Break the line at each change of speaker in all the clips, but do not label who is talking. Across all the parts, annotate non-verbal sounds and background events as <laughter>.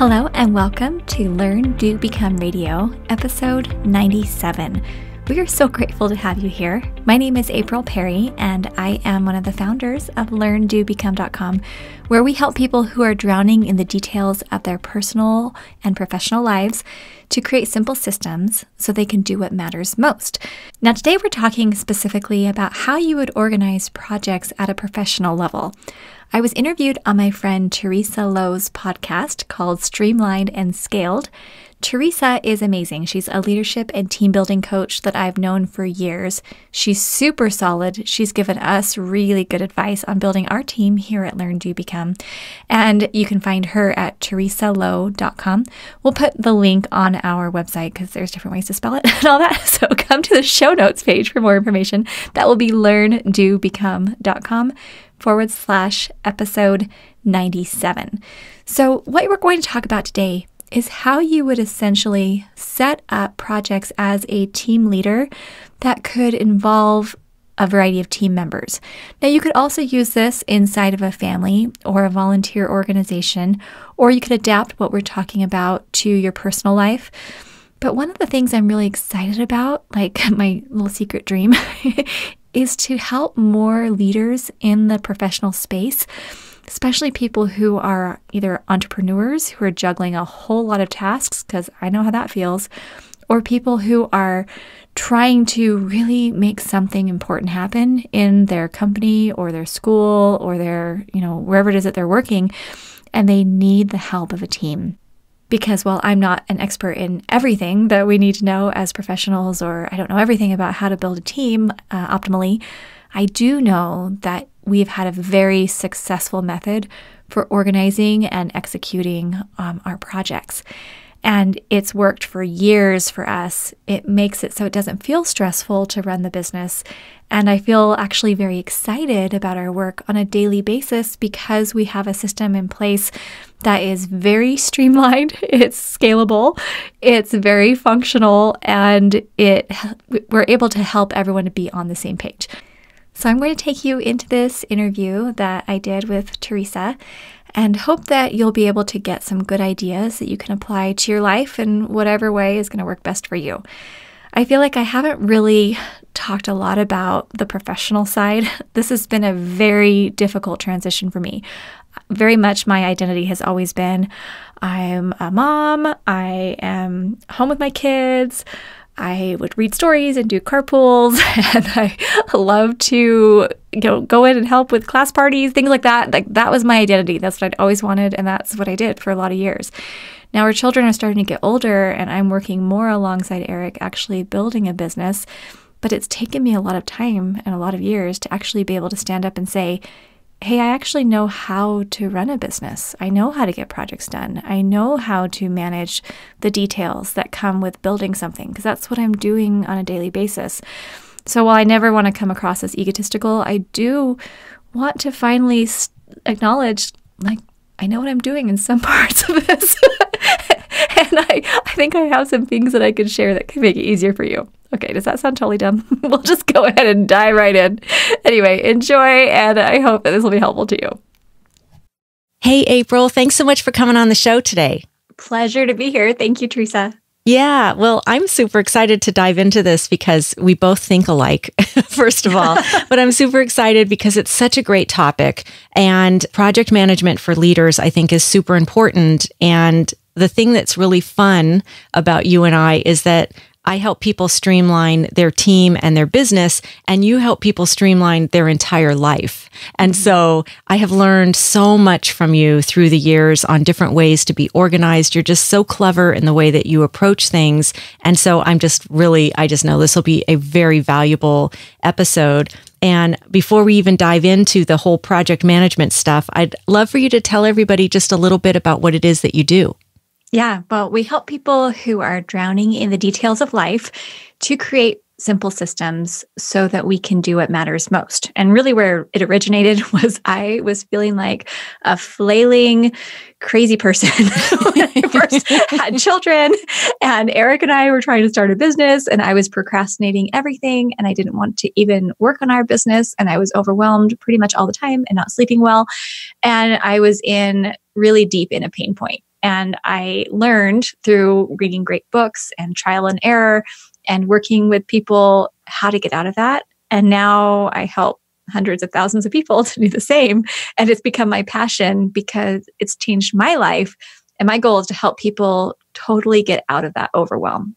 Hello, and welcome to Learn, Do, Become Radio, episode 97. We are so grateful to have you here. My name is April Perry, and I am one of the founders of LearnDoBecome.com, where we help people who are drowning in the details of their personal and professional lives to create simple systems so they can do what matters most. Now, today we're talking specifically about how you would organize projects at a professional level. I was interviewed on my friend Teresa Lowe's podcast called Streamlined and Scaled. Teresa is amazing. She's a leadership and team building coach that I've known for years. She's super solid. She's given us really good advice on building our team here at Learn Do Become. And you can find her at teresalow.com. We'll put the link on our website because there's different ways to spell it <laughs> and all that. <laughs> So come to the show notes page for more information. That will be learndobecome.com forward slash episode 97. So, what we're going to talk about today is how you would essentially set up projects as a team leader that could involve a variety of team members. Now, you could also use this inside of a family or a volunteer organization, or you could adapt what we're talking about to your personal life. But one of the things I'm really excited about, like <laughs> my little secret dream, is to help more leaders in the professional space, especially people who are either entrepreneurs who are juggling a whole lot of tasks, because I know how that feels, or people who are trying to really make something important happen in their company or their school or their, you know, wherever it is that they're working, and they need the help of a team because while I'm not an expert in everything that we need to know as professionals, or I don't know everything about how to build a team uh, optimally, I do know that we've had a very successful method for organizing and executing um, our projects. And it's worked for years for us. It makes it so it doesn't feel stressful to run the business. And I feel actually very excited about our work on a daily basis because we have a system in place that is very <laughs> streamlined, it's scalable, it's very functional, and it we're able to help everyone to be on the same page. So I'm going to take you into this interview that I did with Teresa and hope that you'll be able to get some good ideas that you can apply to your life in whatever way is going to work best for you. I feel like I haven't really talked a lot about the professional side. <laughs> This has been a very difficult transition for me. Very much my identity has always been I'm a mom, I am home with my kids, I would read stories and do carpools, <laughs> and I loved to you know, go in and help with class parties, things like that. Like that was my identity. That's what I'd always wanted, and that's what I did for a lot of years. Now our children are starting to get older, and I'm working more alongside Eric, actually building a business. But it's taken me a lot of time and a lot of years to actually be able to stand up and say, hey, I actually know how to run a business. I know how to get projects done. I know how to manage the details that come with building something because that's what I'm doing on a daily basis. So while I never want to come across as egotistical, I do want to finally acknowledge like I know what I'm doing in some <laughs> parts of this. <laughs> and I, I think I have some things that I can share that can make it easier for you. Okay, does that sound totally dumb? <laughs> we'll just go ahead and dive right in. Anyway, enjoy, and I hope that this will be helpful to you.
Hey, April, thanks so much for coming on the show today.
Pleasure to be here. Thank you, Teresa.
Yeah, well, I'm super excited to dive into this because we both think alike, <laughs> first of all. but I'm super excited because it's such a great topic. And project management for leaders, I think, is super important. And the thing that's really fun about you and I is that I help people streamline their team and their business, and you help people streamline their entire life. And so I have learned so much from you through the years on different ways to be organized. You're just so clever in the way that you approach things. And so I'm just really, I just know this will be a very valuable episode. And before we even dive into the whole project management stuff, I'd love for you to tell everybody just a little bit about what it is that you do.
Yeah, well, we help people who are drowning in the details of life to create simple systems so that we can do what matters most. And really, where it originated <laughs> was I was feeling like a flailing, crazy person <laughs> when I <laughs> first had children. And Eric and I were trying to start a business, and I was procrastinating everything. And I didn't want to even work on our business. And I was overwhelmed pretty much all the time and not sleeping well. And I was in really deep in a pain point. And I learned through reading great books and trial and error and working with people how to get out of that. And now I help hundreds of thousands of people <laughs> to do the same. And it's become my passion because it's changed my life. And my goal is to help people totally get out of that overwhelm.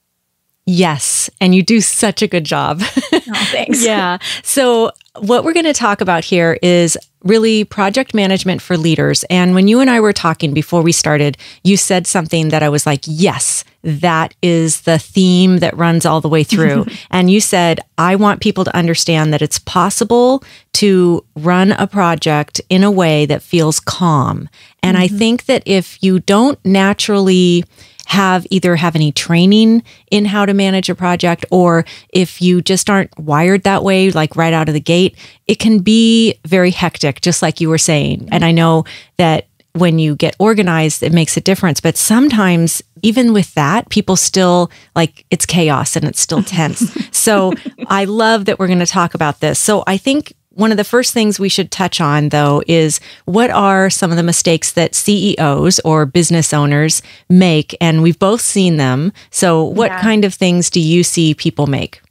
Yes. And you do such a good job. Oh, thanks. <laughs> yeah. So what we're going to talk about here is really project management for leaders. And when you and I were talking before we started, you said something that I was like, yes, that is the theme that runs all the way through. <laughs> and you said, I want people to understand that it's possible to run a project in a way that feels calm. And mm-hmm. I think that if you don't naturally, have either have any training in how to manage a project or if you just aren't wired that way like right out of the gate it can be very hectic just like you were saying and i know that when you get organized it makes a difference but sometimes even with that people still like it's chaos and it's still tense <laughs> so i love that we're going to talk about this so i think one of the first things we should touch on, though, is what are some of the mistakes that CEOs or business owners make? And we've both seen them. So, what yeah. kind of things do you see people make?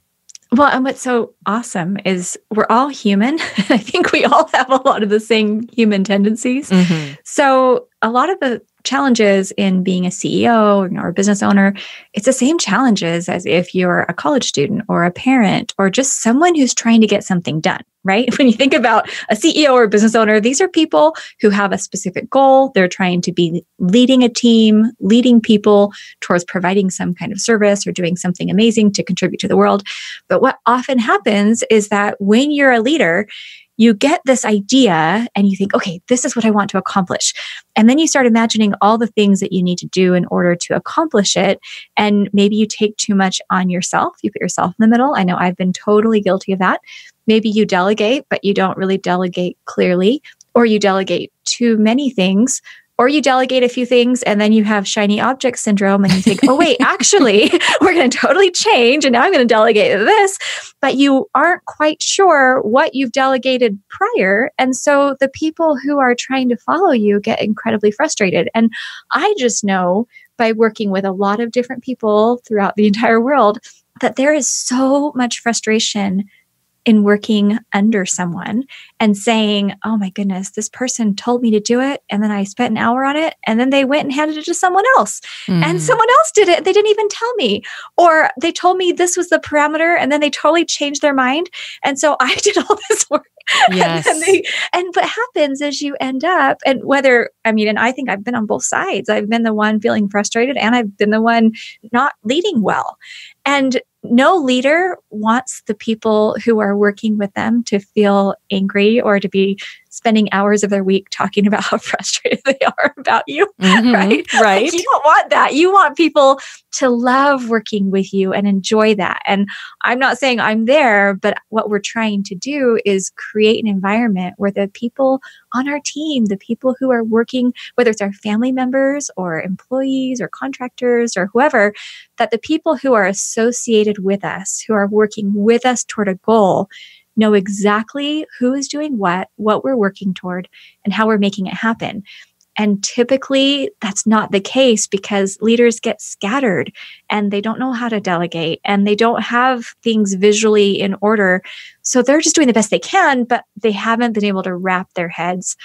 Well, and what's so awesome is we're all human. <laughs> I think we all have a lot of the same human tendencies. Mm-hmm. So, a lot of the challenges in being a CEO or a business owner, it's the same challenges as if you're a college student or a parent or just someone who's trying to get something done, right? <laughs> When you think about a CEO or a business owner, these are people who have a specific goal. They're trying to be leading a team, leading people towards providing some kind of service or doing something amazing to contribute to the world. But what often happens is that when you're a leader, you get this idea and you think, okay, this is what I want to accomplish. And then you start imagining all the things that you need to do in order to accomplish it. And maybe you take too much on yourself. You put yourself in the middle. I know I've been totally guilty of that. Maybe you delegate, but you don't really delegate clearly, or you delegate too many things or you delegate a few things and then you have shiny object syndrome and you think, oh, wait, <laughs> actually, <laughs> we're going to totally change. And now I'm going to delegate this. But you aren't quite sure what you've delegated prior. And so the people who are trying to follow you get incredibly frustrated. And I just know by working with a lot of different people throughout the entire world that there is so much frustration in working under someone and saying, oh my goodness, this person told me to do it. And then I spent an hour on it. And then they went and handed it to someone else. Mm. And someone else did it. They didn't even tell me. Or they told me this was the parameter. And then they totally changed their mind. And so I <laughs> did all this work. Yes. and, they, and what happens is you end up, and whether, I mean, and I think I've been on both sides. I've been the one feeling frustrated and I've been the one not leading well. And no leader wants the people who are working with them to feel angry or to be spending hours of their week talking about how <laughs> frustrated they are about you, mm-hmm. right? Right. Like, you don't want that. You want people to love working with you and enjoy that. And I'm not saying I'm there, but what we're trying to do is create an environment where the people on our team, the people who are working, whether it's our family members or employees or contractors or whoever, that the people who are associated with us, who are working with us toward a goal, know exactly who is doing what, what we're working toward, and how we're making it happen. And typically that's not the case because leaders get scattered and they don't know how to delegate and they don't have things visually in order. So they're just doing the best they can, but they haven't been able to wrap their heads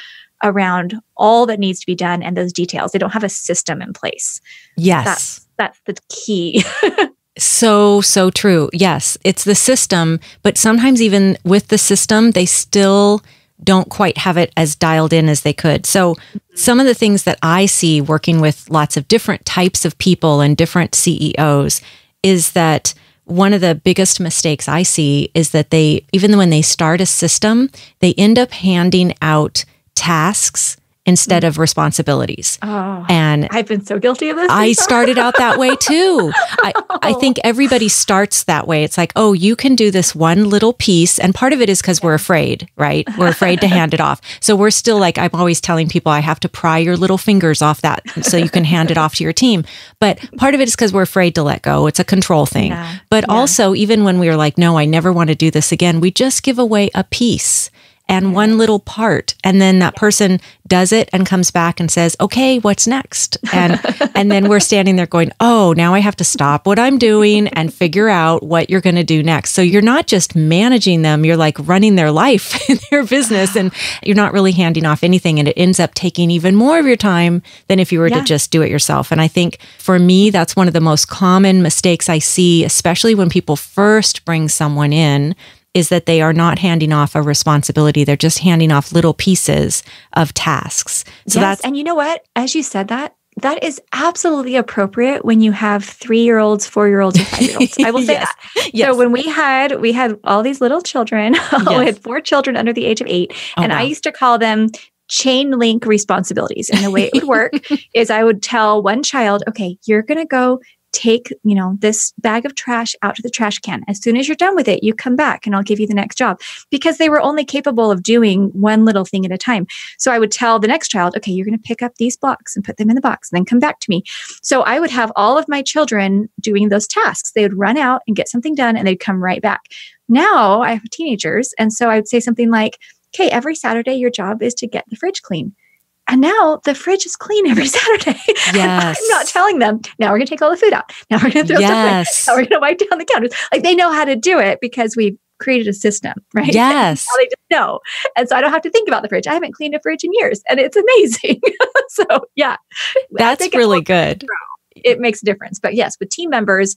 around all that needs to be done and those details. They don't have a system in place.
Yes. That's,
that's the key. <laughs>
So, so true. Yes, it's the system, but sometimes even with the system, they still don't quite have it as dialed in as they could. So, some of the things that I see working with lots of different types of people and different CEOs is that one of the biggest mistakes I see is that they, even when they start a system, they end up handing out tasks instead of responsibilities.
Oh, and I've been so guilty of this. I <laughs> started out that way too.
I, I think oh. everybody starts that way. It's like, oh, you can do this one little piece. And part of it is because we're afraid, right? <laughs> We're afraid to hand it off. So we're still like, I'm always telling people I have to pry your little fingers off that so you can hand it off to your team. But part of it is because we're afraid to let go. It's a control thing. Yeah. But yeah. also, even when we are like, no, I never want to do this again, we just give away a piece and one little part and then that person does it and comes back and says okay what's next and <laughs> and then we're standing there going oh now i have to stop what i'm doing and <laughs> figure out what you're going to do next so you're not just managing them you're like running their life in <laughs> their business and <sighs> you're not really handing off anything and it ends up taking even more of your time than if you were yeah. to just do it yourself and i think for me that's one of the most common mistakes i see especially when people first bring someone in is that they are not handing off a responsibility. They're just handing off little pieces of tasks. So yes, that's.
And you know what? As you said that, that is absolutely appropriate when you have three year olds, four year olds, five year olds. I will <laughs> say yes. that. Yes. So when we had we had all these little children, <laughs> we had four children under the age of eight, oh, and wow. I used to call them chain link responsibilities. And the way it would work <laughs> is I would tell one child, okay, you're going to go take, you know, this bag of trash out to the trash can. As soon as you're done with it, you come back and I'll give you the next job because they were only capable of doing one little thing at a time. So I would tell the next child, okay, you're going to pick up these blocks and put them in the box and then come back to me. So I would have all of my children doing those tasks. They would run out and get something done and they'd come right back. Now I have teenagers. And so I would say something like, okay, every Saturday, your job is to get the fridge clean. And now the fridge is clean every <laughs> Saturday. Yes. I'm not telling them, now we're going to take all the food out. Now we're going to throw yes. stuff away. Now we're going to wipe down the counters. Like they know how to do it because we created a system, <laughs> right? Yes. And they just know. And so I don't have to think about the fridge. I haven't cleaned a fridge in years and it's amazing. <laughs> so yeah. That's really good. It makes a difference. But yes, with team members,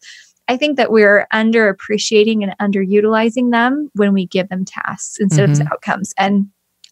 I think that we're underappreciating and underutilizing them when we give them tasks instead mm-hmm. of outcomes. And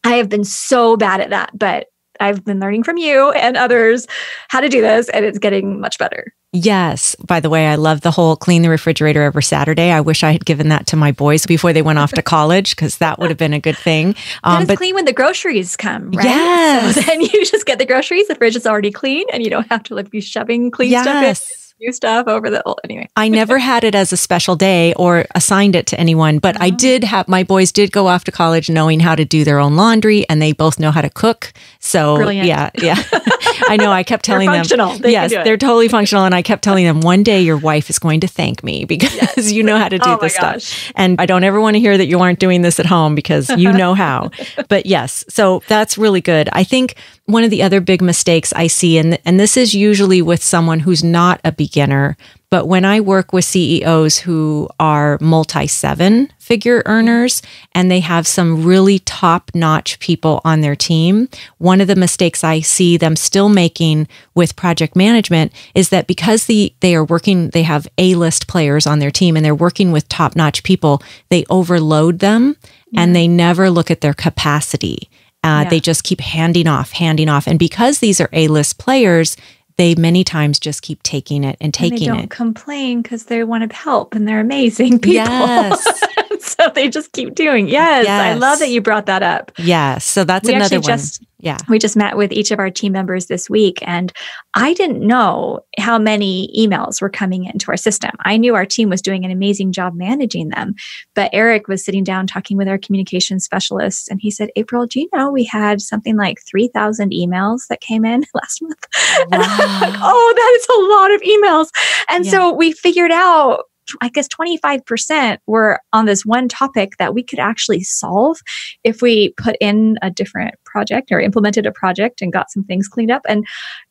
I have been so bad at that, but I've been learning from you and others how to do this, and it's getting much better.
Yes. By the way, I love the whole clean the refrigerator every Saturday. I wish I had given that to my boys before they went off to college because that would have been a good thing. <laughs> Um, but
clean when the groceries come, right? Yes. So <laughs> then you just get the groceries. The fridge is already clean, and you don't have to like be shoving clean yes. stuff in new stuff over the old. Anyway,
I never <laughs> had it as a special day or assigned it to anyone, but I oh. did have my boys did go off to college knowing how to do their own laundry, and they both know how to cook. So Brilliant. yeah, yeah. <laughs> <laughs> I know. I kept telling them, they yes, they're totally functional, and I kept telling them one day your wife is going to thank me because yes. you know how to do oh this stuff, and I don't ever want to hear that you aren't doing this at home because you know how. but yes, so that's really good. I think one of the other big mistakes I see, and and this is usually with someone who's not a beginner beginner. But when I work with CEOs who are multi seven figure earners and they have some really top notch people on their team, one of the mistakes I see them still making with project management is that because the, they are working, they have A list players on their team and they're working with top notch people, they overload them yeah. and they never look at their capacity. Uh, yeah. They just keep handing off, handing off. And because these are A list players, they many times just keep taking it and taking and they don't
complain because they want to help and they're amazing <laughs> people. Yes. <laughs> so they just keep doing. Yes, yes, I love that you brought that up. Yes. So that's we another one. Just yeah. We just met with each of our team members this week, and I didn't know how many emails were coming into our system. I knew our team was doing an amazing job managing them, but Eric was sitting down talking with our communication specialists, and he said, April, do you know we had something like 3,000 emails that came in <laughs> last month? Wow. And I'm like, oh, that is a lot of emails. And yeah. so we figured out I guess 25% were on this one topic that we could actually solve if we put in a different project or implemented a project and got some things cleaned up. And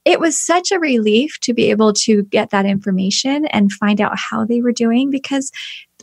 it was such a relief to be able to get that information and find out how they were doing because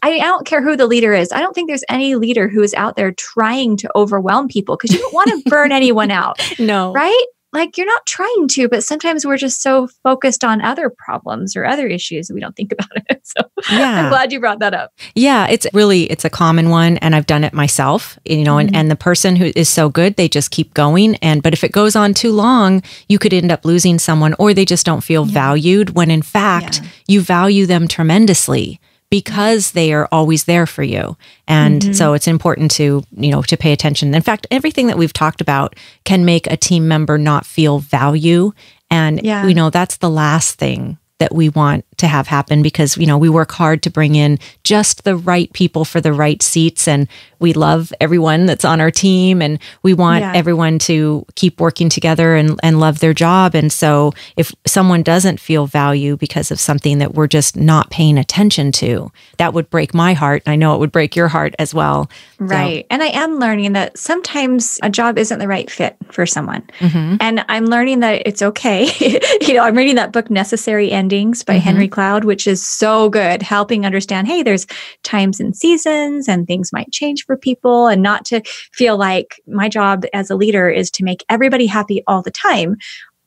I, don't care who the leader is. I don't think there's any leader who is out there trying to overwhelm people because you don't want to <laughs> burn anyone out. No. Right? like you're not trying to, but sometimes we're just so focused on other problems or other issues that we don't think <laughs> about it. So yeah. I'm glad you brought that up.
Yeah, it's really it's a common one and I've done it myself, you know, mm-hmm. and, and the person who is so good, they just keep going and but if it goes on too long, you could end up losing someone or they just don't feel yeah. valued when in fact yeah. you value them tremendously because they are always there for you. And mm-hmm. so it's important to, you know, to pay attention. In fact, everything that we've talked about can make a team member not feel value. And, yeah. you know, that's the last thing that we want to have happen because you know we work hard to bring in just the right people for the right seats and we love everyone that's on our team and we want yeah. everyone to keep working together and and love their job and so if someone doesn't feel value because of something that we're just not paying attention to that would break my heart I know it would break your heart as well right so.
and I am learning that sometimes a job isn't the right fit for someone mm-hmm. and I'm learning that it's okay <laughs> you know I'm reading that book necessary endings by mm-hmm. Henry memory cloud, which is so good, helping understand, hey, there's times and seasons and things might change for people and not to feel like my job as a leader is to make everybody happy all the time.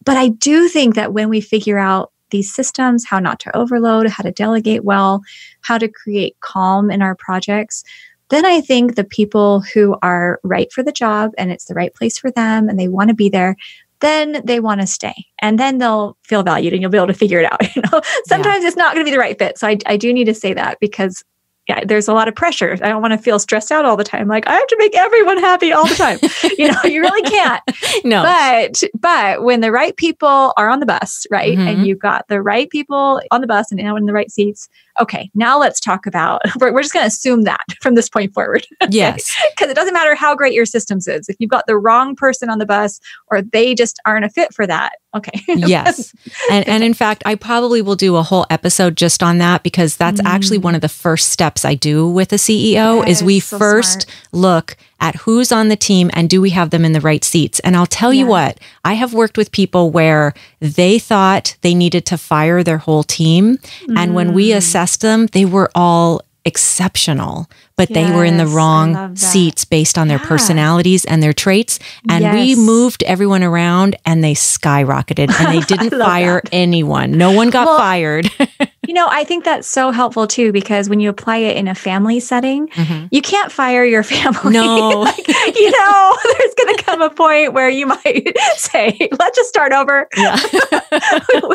But I do think that when we figure out these systems, how not to overload, how to delegate well, how to create calm in our projects, then I think the people who are right for the job and it's the right place for them and they want to be there, then they want to stay and then they'll feel valued and you'll be able to figure it out. <laughs> You know, sometimes yeah. it's not going to be the right fit. So I, I do need to say that because yeah, there's a lot of pressure. I don't want to feel stressed out all the time. Like I have to make everyone happy all the time. <laughs> you know, you really can't. <laughs> no. But but when the right people are on the bus, right, mm-hmm. and you've got the right people on the bus and in the right seats, okay, now let's talk about, <laughs> we're, we're just going to assume that <laughs> from this point forward. <laughs> Yes. Because it doesn't matter how great your systems is. If you've got the wrong person on the bus or they just aren't a fit for that, okay. yes.
And, and in fact, I probably will do a whole episode just on that because that's mm. actually one of the first steps I do with a CEO yes, is we so first smart. look at who's on the team and do we have them in the right seats. And I'll tell yeah. you what, I have worked with people where they thought they needed to fire their whole team. Mm. And when we mm. assessed them, they were all exceptional, but yes, they were in the wrong seats based on their yeah. personalities and their traits. And yes. we moved everyone around and they skyrocketed and they <laughs> didn't fire that. anyone. No one got well, fired.
<laughs> You know, I think that's so helpful too because when you apply it in a family setting, mm-hmm. you can't fire your <laughs> family. No. <laughs> like, you know, <laughs> there's going to come a point where you might say, let's just start over. Yeah.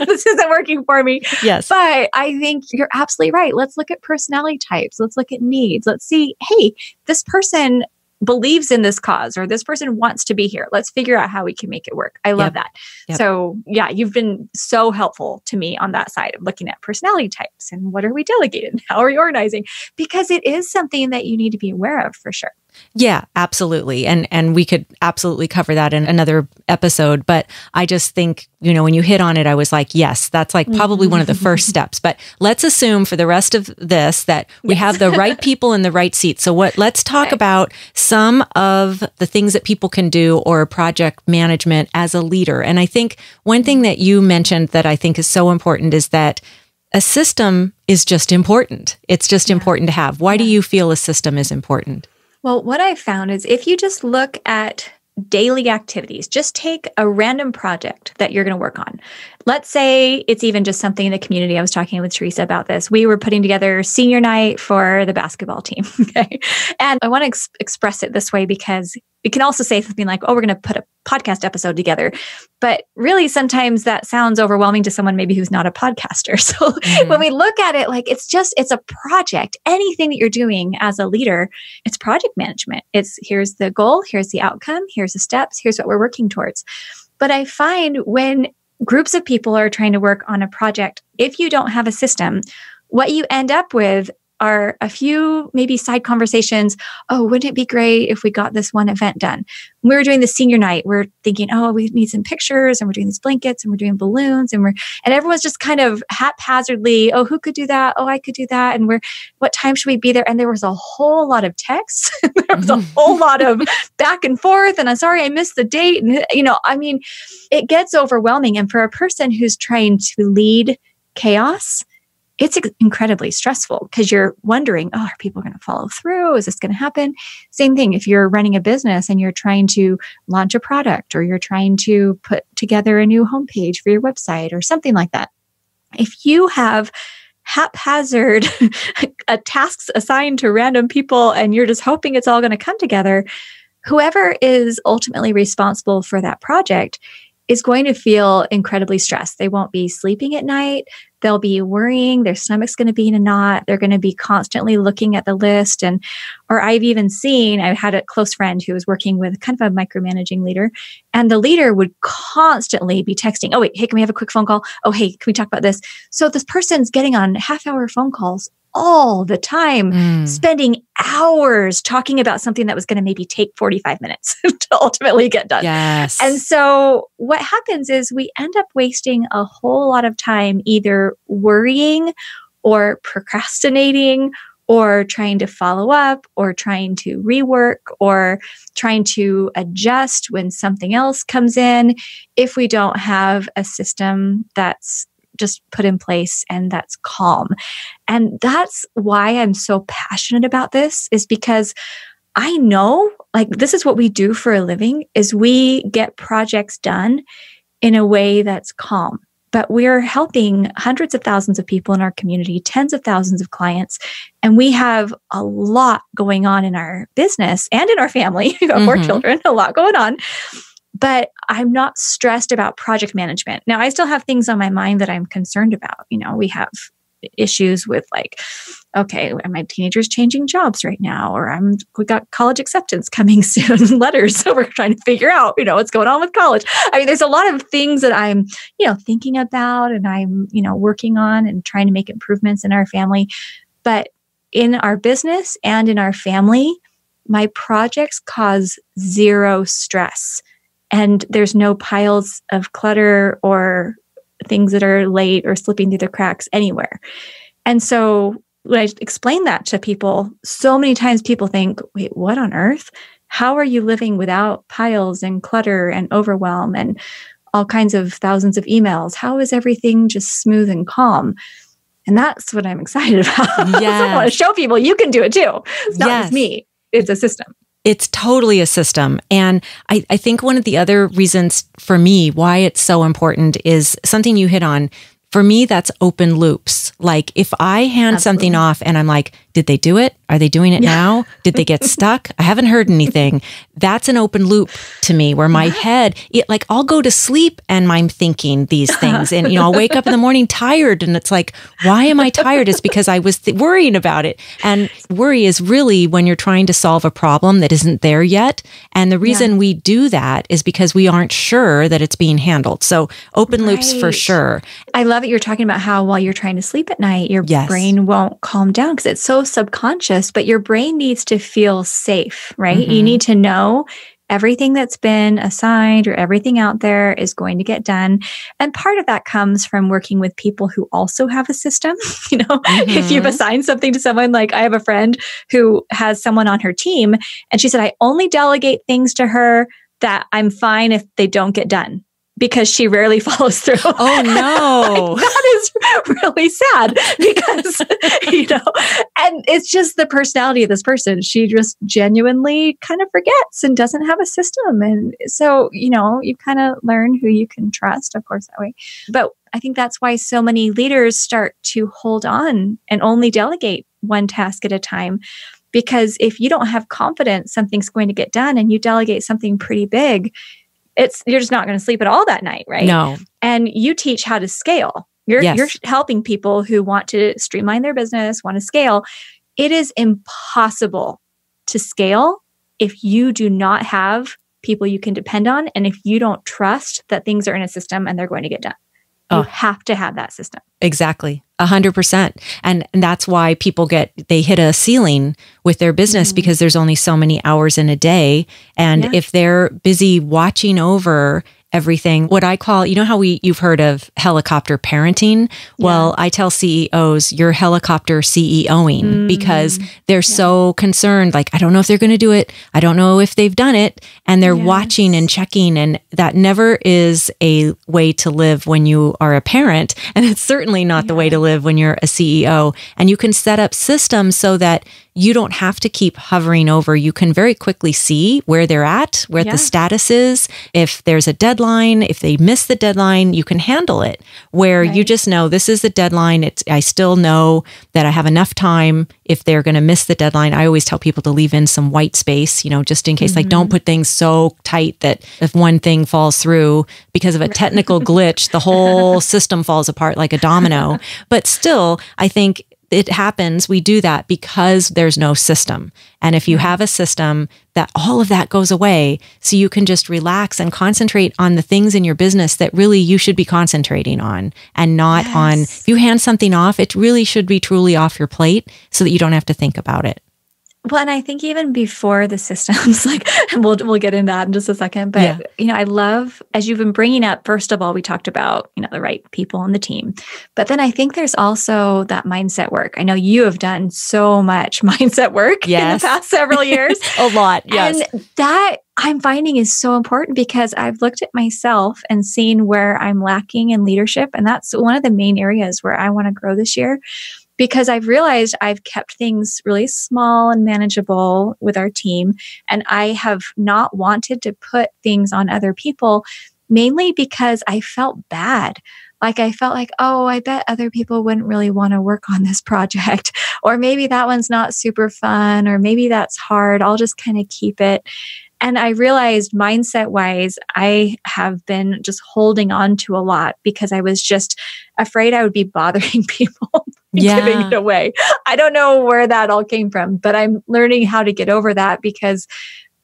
this isn't working for me. Yes. But I think you're absolutely right. Let's look at personality types. Let's look at needs. Let's see, hey, this person believes in this cause or this person wants to be here. Let's figure out how we can make it work. I love yep. that. Yep. So, yeah, you've been so helpful to me on that side of looking at personality types and what are we delegated? <laughs> How are we organizing? Because it is something that you need to be aware of for sure.
Yeah, absolutely. And and we could absolutely cover that in another episode, but I just think, you know, when you hit on it I was like, yes, that's like probably one of the first mm-hmm. steps. But let's assume for the rest of this that we yes. have the right people in the right seat. So what let's talk okay. about some of the things that people can do or project management as a leader. And I think one thing that you mentioned that I think is so important is that a system is just important. It's just yeah. important to have. Why yeah. do you feel a system is important?
Well, what I found is if you just look at daily activities, just take a random project that you're going to work on. Let's say it's even just something in the community. I was talking with Teresa about this. We were putting together senior night for the basketball team. <laughs> Okay. And I want to ex- express it this way because we can also say something like, oh, we're going to put a podcast episode together. But really, sometimes that sounds overwhelming to someone maybe who's not a podcaster. <laughs> So mm-hmm. when we look at it, like it's just, it's a project. Anything that you're doing as a leader, it's project management. It's here's the goal, here's the outcome, here's the steps, here's what we're working towards. But I find when groups of people are trying to work on a project, if you don't have a system, what you end up with are a few maybe side conversations. Oh, wouldn't it be great if we got this one event done? we were doing the senior night. We're thinking, oh, we need some pictures, and we're doing these blankets, and we're doing balloons, and we're and everyone's just kind of haphazardly. Oh, who could do that? Oh, I could do that. And we're, what time should we be there? And there was a whole lot of texts. <laughs> there was a mm-hmm. whole lot of back and forth. And I'm sorry, I missed the date. And you know, I mean, it gets overwhelming. And for a person who's trying to lead chaos it's incredibly stressful because you're wondering, oh, are people going to follow through? Is this going to happen? Same thing if you're running a business and you're trying to launch a product or you're trying to put together a new homepage for your website or something like that. If you have haphazard <laughs> uh, tasks assigned to random people and you're just hoping it's all going to come together, whoever is ultimately responsible for that project is going to feel incredibly stressed. They won't be sleeping at night they'll be worrying, their stomach's going to be in a knot, they're going to be constantly looking at the list. And, or I've even seen, I had a close friend who was working with kind of a micromanaging leader, and the leader would constantly be texting, Oh, wait, hey, can we have a quick phone call? Oh, hey, can we talk about this? So this person's getting on half hour phone calls all the time, mm. spending hours talking about something that was going to maybe take 45 minutes <laughs> to ultimately get done. Yes. And so what happens is we end up wasting a whole lot of time either worrying or procrastinating or trying to follow up or trying to rework or trying to adjust when something else comes in if we don't have a system that's just put in place and that's calm. And that's why I'm so passionate about this is because I know like this is what we do for a living is we get projects done in a way that's calm. But we're helping hundreds of thousands of people in our community, tens of thousands of clients, and we have a lot going on in our business and in our family. <laughs> we have mm-hmm. four children, a lot going on but I'm not stressed about project management. Now, I still have things on my mind that I'm concerned about. You know, we have issues with like okay my teenagers changing jobs right now or i'm we got college acceptance coming <laughs> soon letters so we're trying to figure out you know what's going on with college i mean there's a lot of things that i'm you know thinking about and i'm you know working on and trying to make improvements in our family but in our business and in our family my projects cause zero stress and there's no piles of clutter or things that are late or slipping through the cracks anywhere. And so when I explain that to people, so many times people think, wait, what on earth? How are you living without piles and clutter and overwhelm and all kinds of thousands of emails? How is everything just smooth and calm? And that's what I'm <laughs> excited about. <laughs> Yes. I want to show people you can do it too. It's not yes. just me, it's a system it's
totally a system. And I, I think one of the other reasons for me why it's so important is something you hit on. For me, that's open loops. Like if I hand Absolutely. something off and I'm like, did they do it? Are they doing it yeah. now? Did they get <laughs> stuck? I haven't heard anything. That's an open loop to me where my head, it, like I'll go to sleep and I'm thinking these <laughs> things. And, you know, I'll wake up in the morning tired and it's like, why am I tired? It's because I was th- worrying about it. And worry is really when you're trying to solve a problem that isn't there yet. And the reason yeah. we do that is because we aren't sure that it's being handled. So open right. loops for sure.
I love it. You're talking about how while you're trying to sleep at night, your yes. brain won't calm down because it's so subconscious, but your brain needs to feel safe, right? Mm-hmm. You need to know everything that's been assigned or everything out there is going to get done. And part of that comes from working with people who also have a system. <laughs> you know, mm-hmm. if you've mm-hmm. assigned something to someone, like I have a friend who has someone on her team, and she said, I only delegate things to her that I'm fine if they don't get done because she rarely <laughs> follows through. Oh <laughs> no. that is really sad <laughs> because you know, and it's just the personality of this person. She just genuinely kind of forgets and doesn't have a system and so, you know, you kind of learn who you can trust of course that way. But I think that's why so many leaders start to hold on and only delegate one task at a time because if you don't have confidence something's going to get done and you delegate something pretty big, it's you're just not going to sleep at all that night, right? No. And you teach how to scale. You're yes. you're helping people who want to streamline their business, want to scale. It is impossible to scale if you do not have people you can depend on and if you don't trust that things are in a system and they're going to get done. Oh. You have to have that system.
Exactly. A hundred percent. And that's why people get they hit a ceiling with their business mm-hmm. because there's only so many hours in a day. And yeah. if they're busy watching over everything. What I call, you know how we you've heard of helicopter parenting? Yeah. Well, I tell CEOs you're helicopter CEOing mm-hmm. because they're yeah. so concerned like I don't know if they're going to do it. I don't know if they've done it and they're yes. watching and checking and that never is a way to live when you are a parent and it's certainly not yeah. the way to live when you're a CEO and you can set up systems so that you don't have to keep hovering over. You can very quickly see where they're at, where yeah. the status is. If there's a deadline, if they miss the deadline, you can handle it. Where right. you just know this is the deadline. It's I still know that I have enough time. If they're going to miss the deadline, I always tell people to leave in some white space, you know, just in case. Mm-hmm. Like don't mm-hmm. put things so tight that if one thing falls through because of a technical glitch, the whole <laughs> system falls apart like a domino. But still, I think it happens. We do that because there's no system. And if you mm-hmm. have a system that all of that goes away, so you can just relax and concentrate on the things in your business that really you should be concentrating on and not yes. on, if you hand something off, it really should be truly off your plate so that you don't have to think about it.
Well, and I think even before the systems, <laughs> like we'll we'll get into that in just a second. But yeah. you know, I love as you've been bringing up. First of all, we talked about you know the right people on the team, but then I think there's also that mindset work. I know you have done so much <laughs> mindset work yes. in the past several <laughs> years, a lot. Yes, and that I'm finding is so important because I've looked at myself and seen where I'm lacking in leadership, and that's one of the main areas where I want to grow this year because I've realized I've kept things really small and manageable with our team. And I have not wanted to put things on other people mainly because I felt bad. Like I felt like, oh, I bet other people wouldn't really want to work on this project. <laughs> or maybe that one's not super fun. Or maybe that's hard. I'll just kind of keep it. And I realized mindset wise, I have been just holding on to a lot because I was just afraid I would be <laughs> bothering people <laughs> yeah. giving it away. I don't know where that all came from, but I'm learning how to get over that because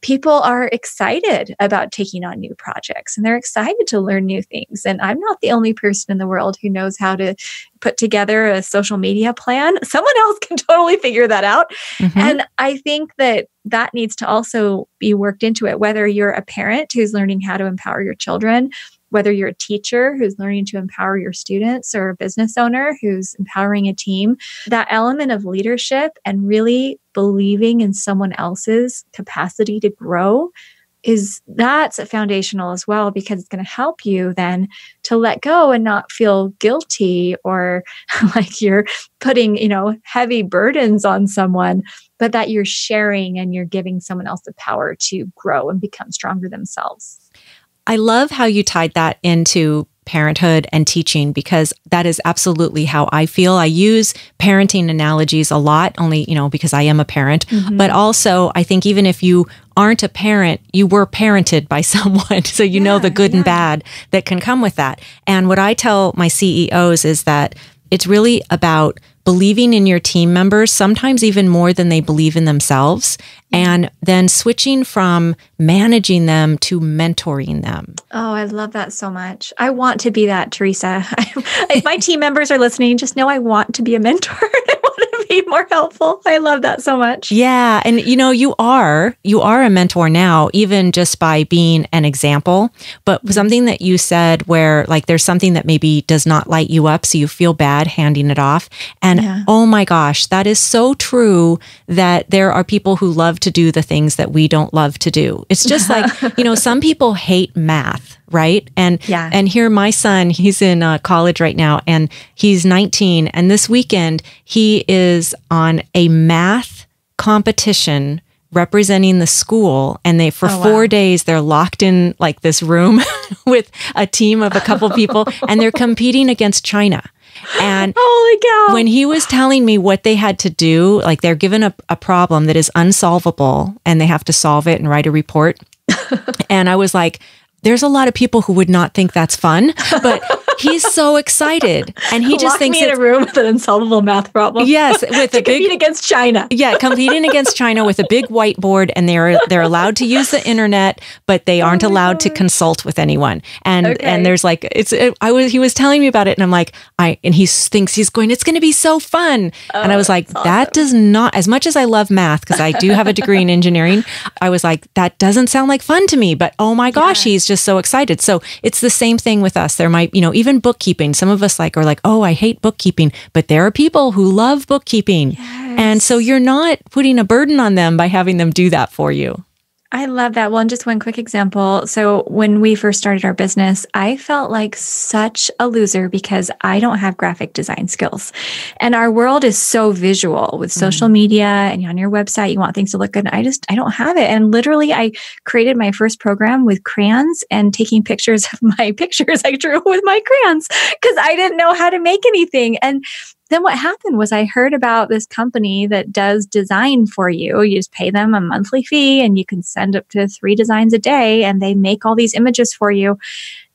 people are excited about taking on new projects and they're excited to learn new things. And I'm not the only person in the world who knows how to put together a social media plan. <laughs> Someone else can totally figure that out. Mm-hmm. And I think that that needs to also be worked into it, whether you're a parent who's learning how to empower your children whether you're a teacher who's learning to empower your students or a business owner who's empowering a team, that element of leadership and really believing in someone else's capacity to grow is that's foundational as well because it's going to help you then to let go and not feel guilty or <laughs> like you're putting you know heavy burdens on someone but that you're sharing and you're giving someone else the power to grow and become stronger themselves
I love how you tied that into parenthood and teaching because that is absolutely how I feel. I use parenting analogies a lot, only, you know, because I am a parent. Mm-hmm. But also, I think even if you aren't a parent, you were parented by <laughs> someone. So you yeah, know the good yeah. and bad that can come with that. And what I tell my CEOs is that it's really about believing in your team members, sometimes even more than they believe in themselves, and then switching from managing them to mentoring them.
Oh, I love that so much. I want to be that, Teresa. <laughs> if my team members are listening, just know I want to be a mentor. <laughs> I want to be more helpful. I love that so much.
Yeah. And you know, you are, you are a mentor now, even just by being an example. But mm-hmm. something that you said where like there's something that maybe does not light you up. So you feel bad handing it off. And yeah. oh my gosh, that is so true that there are people who love to do the things that we don't love to do. It's just like, <laughs> you know, some people hate math right? And yeah. and here my son, he's in uh, college right now, and he's 19, and this weekend he is on a math competition representing the school and they for oh, wow. four days they're locked in like this room <laughs> with a team of a couple people and they're competing against china and holy cow when he was telling me what they had to do like they're given a, a problem that is unsolvable and they have to solve it and write a report <laughs> and i was like there's a lot of people who would not think that's fun,
but <laughs> He's so excited, and he just Lock thinks me in a room with an insolvable math problem. Yes, <laughs>
with a big against China. Yeah, competing against China with a big whiteboard, and they're they're allowed to use the internet, but they aren't oh allowed to consult with anyone. And okay. and there's like it's it, I was he was telling me about it, and I'm like I and he thinks he's going. It's going to be so fun, oh, and I oh, was like awesome. that does not as much as I love math because I do have a degree in engineering. I was like that doesn't sound like fun to me, but oh my gosh, yeah. he's just so excited. So it's the same thing with us. There might you know even even bookkeeping. Some of us like are like, "Oh, I hate bookkeeping," but there are people who love bookkeeping. Yes. And so you're not putting a burden on them by having them do that for you.
I love that. Well, and just one quick example. So, when we first started our business, I felt like such a loser because I don't have graphic design skills. And our world is so visual with mm-hmm. social media and on your website, you want things to look good. I just, I don't have it. And literally, I created my first program with crayons and taking pictures <laughs> of my pictures I drew with my crayons because I didn't know how to make anything. And then what happened was I heard about this company that does design for you. You just pay them a monthly fee and you can send up to three designs a day and they make all these images for you.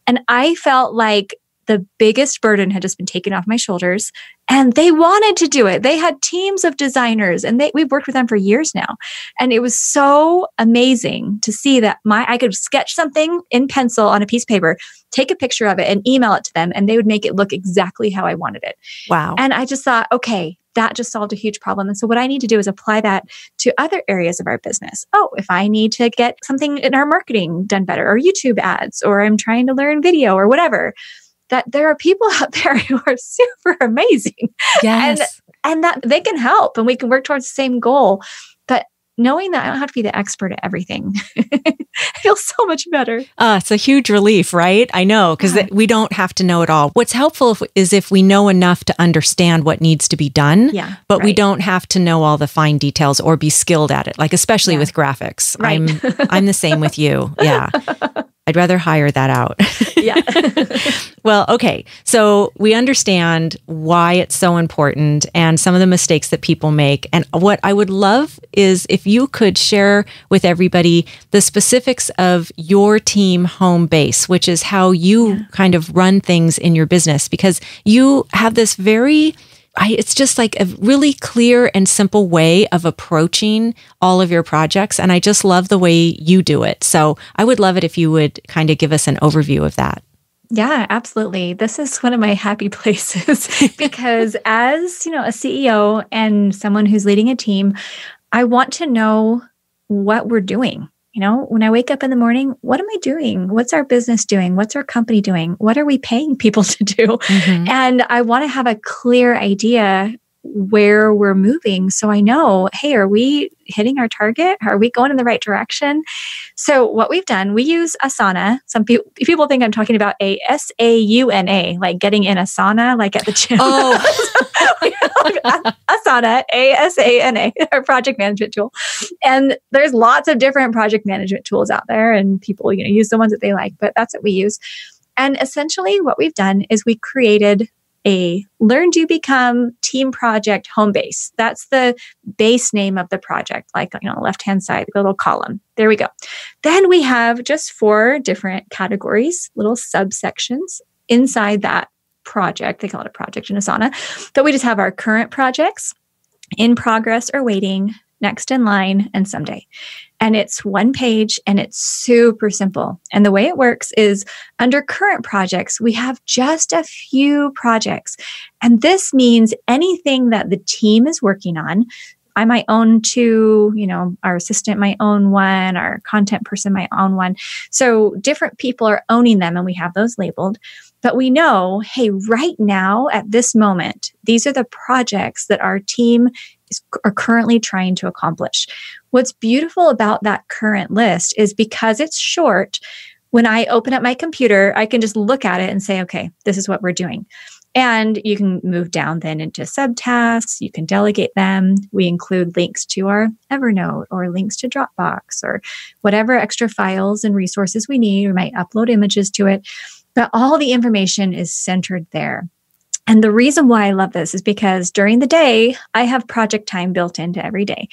And I felt like the biggest burden had just been taken off my shoulders and they wanted to do it they had teams of designers and they we've worked with them for years now and it was so amazing to see that my i could sketch something in pencil on a piece of paper take a picture of it and email it to them and they would make it look exactly how i wanted it wow and i just thought okay that just solved a huge problem. And so what I need to do is apply that to other areas of our business. Oh, if I need to get something in our marketing done better or YouTube ads, or I'm trying to learn video or whatever, that there are people <laughs> out there who are super amazing. Yes. And, and that they can help and we can work towards the same goal. But knowing that I don't have to be the expert at everything <laughs> feels so much better.
Uh, it's a huge relief, right? I know, because yeah. we don't have to know it all. What's helpful if, is if we know enough to understand what needs to be done, yeah, but right. we don't have to know all the fine details or be skilled at it, like especially yeah. with graphics. Right. I'm, I'm the same with you. Yeah. <laughs> I'd rather hire that out. yeah. <laughs> well, okay. So we understand why it's so important and some of the mistakes that people make. And what I would love is if you could share with everybody the specifics of your team home base, which is how you yeah. kind of run things in your business, because you have this very I, it's just like a really clear and simple way of approaching all of your projects. And I just love the way you do it. So I would love it if you would kind of give us an overview of that.
Yeah, absolutely. This is one of my happy <laughs> places because as, you know, a CEO and someone who's leading a team, I want to know what we're doing. You know, when I wake up in the morning, what am I doing? What's our business doing? What's our company doing? What are we paying <laughs> people to do? Mm-hmm. And I want to have a clear idea where we're moving. So I know, hey, are we hitting our target? Are we going in the right direction? So what we've done, we use Asana. Some pe- people think I'm talking about a S A U N A, like getting in Asana, like at the gym. Oh, <laughs> Asana, A S A N A, our project management tool. And there's lots of different project management tools out there, and people you know use the ones that they like, but that's what we use. And essentially, what we've done is we created a Learn to Become Team Project Home Base. That's the base name of the project, like you know, left hand side, the little column. There we go. Then we have just four different categories, little subsections inside that project. They call it a project in Asana. That we just have our current projects, in progress or waiting, next in line, and someday. And it's one page and it's super simple. And the way it works is under current projects, we have just a few projects. And this means anything that the team is working on, I might own two, you know, our assistant might own one, our content person might own one. So different people are owning them and we have those labeled. But we know, hey, right now at this moment, these are the projects that our team are currently trying to accomplish. What's beautiful about that current list is because it's short, when I open up my computer, I can just look at it and say, okay, this is what we're doing. And you can move down then into subtasks. You can delegate them. We include links to our Evernote or links to Dropbox or whatever extra files and resources we need. We might upload images to it, but all the information is centered there. And the reason why I love this is because during the day, I have project time built into every day,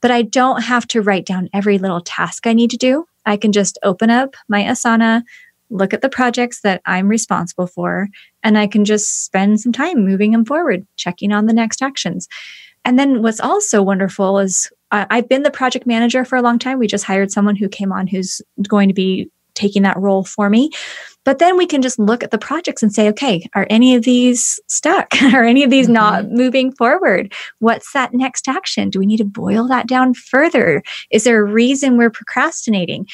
but I don't have to write down every little task I need to do. I can just open up my Asana, look at the projects that I'm responsible for, and I can just spend some time moving them forward, checking on the next actions. And then what's also wonderful is I've been the project manager for a long time. We just hired someone who came on who's going to be taking that role for me. But then we can just look at the projects and say, okay, are any of these stuck? <laughs> are any of these mm-hmm. not moving forward? What's that next action? Do we need to boil that down further? Is there a reason we're procrastinating?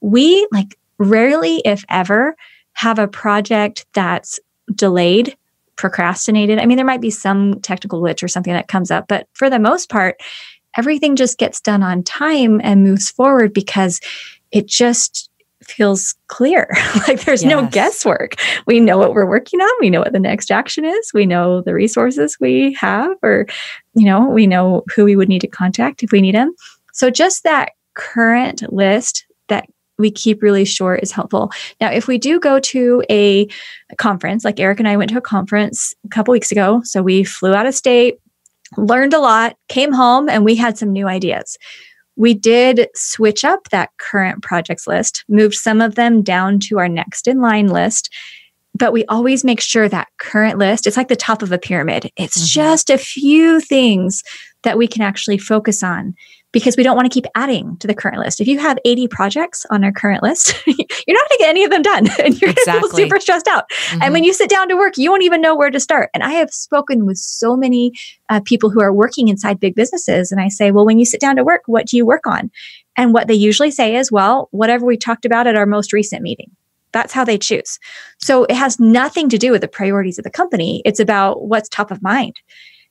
We like rarely, if ever, have a project that's delayed procrastinated. I mean, there might be some technical glitch or something that comes up, but for the most part, everything just gets done on time and moves forward because it just feels clear. <laughs> like there's yes. no guesswork. We know what we're working on. We know what the next action is. We know the resources we have, or, you know, we know who we would need to contact if we need them. So just that current list that we keep really short is helpful. Now, if we do go to a conference, like Eric and I went to a conference a couple weeks ago, so we flew out of state, learned a lot, came home, and we had some new ideas. We did switch up that current projects list, moved some of them down to our next in line list, but we always make sure that current list, it's like the top of a pyramid. It's mm-hmm. just a few things that we can actually focus on because we don't want to keep adding to the current list. If you have 80 projects on our current list, <laughs> you're not going to get any of them done <laughs> and you're exactly. going to feel super stressed out. Mm-hmm. And when you sit down to work, you won't even know where to start. And I have spoken with so many uh, people who are working inside big businesses. And I say, well, when you sit down to work, what do you work on? And what they usually say is, well, whatever we talked about at our most recent meeting. That's how they choose. So it has nothing to do with the priorities of the company. It's about what's top of mind.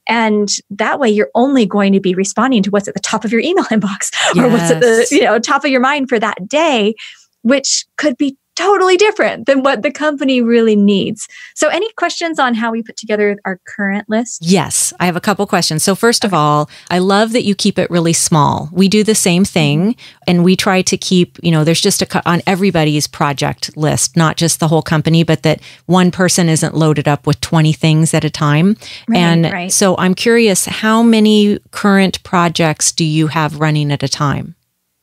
And that way you're only going to be responding to what's at the top of your email <laughs> inbox yes. or what's at the, you know, top of your mind for that day, which could be totally different than what the company really needs. So, any questions on how we put together our current list?
Yes, I have a couple questions. So, first okay. of all, I love that you keep it really small. We do the same mm-hmm. thing and we try to keep, you know, there's just a on everybody's project list, not just the whole company, but that one person isn't loaded up with 20 things at a time. Right, and right. so, I'm curious how many current projects do you have running at a time?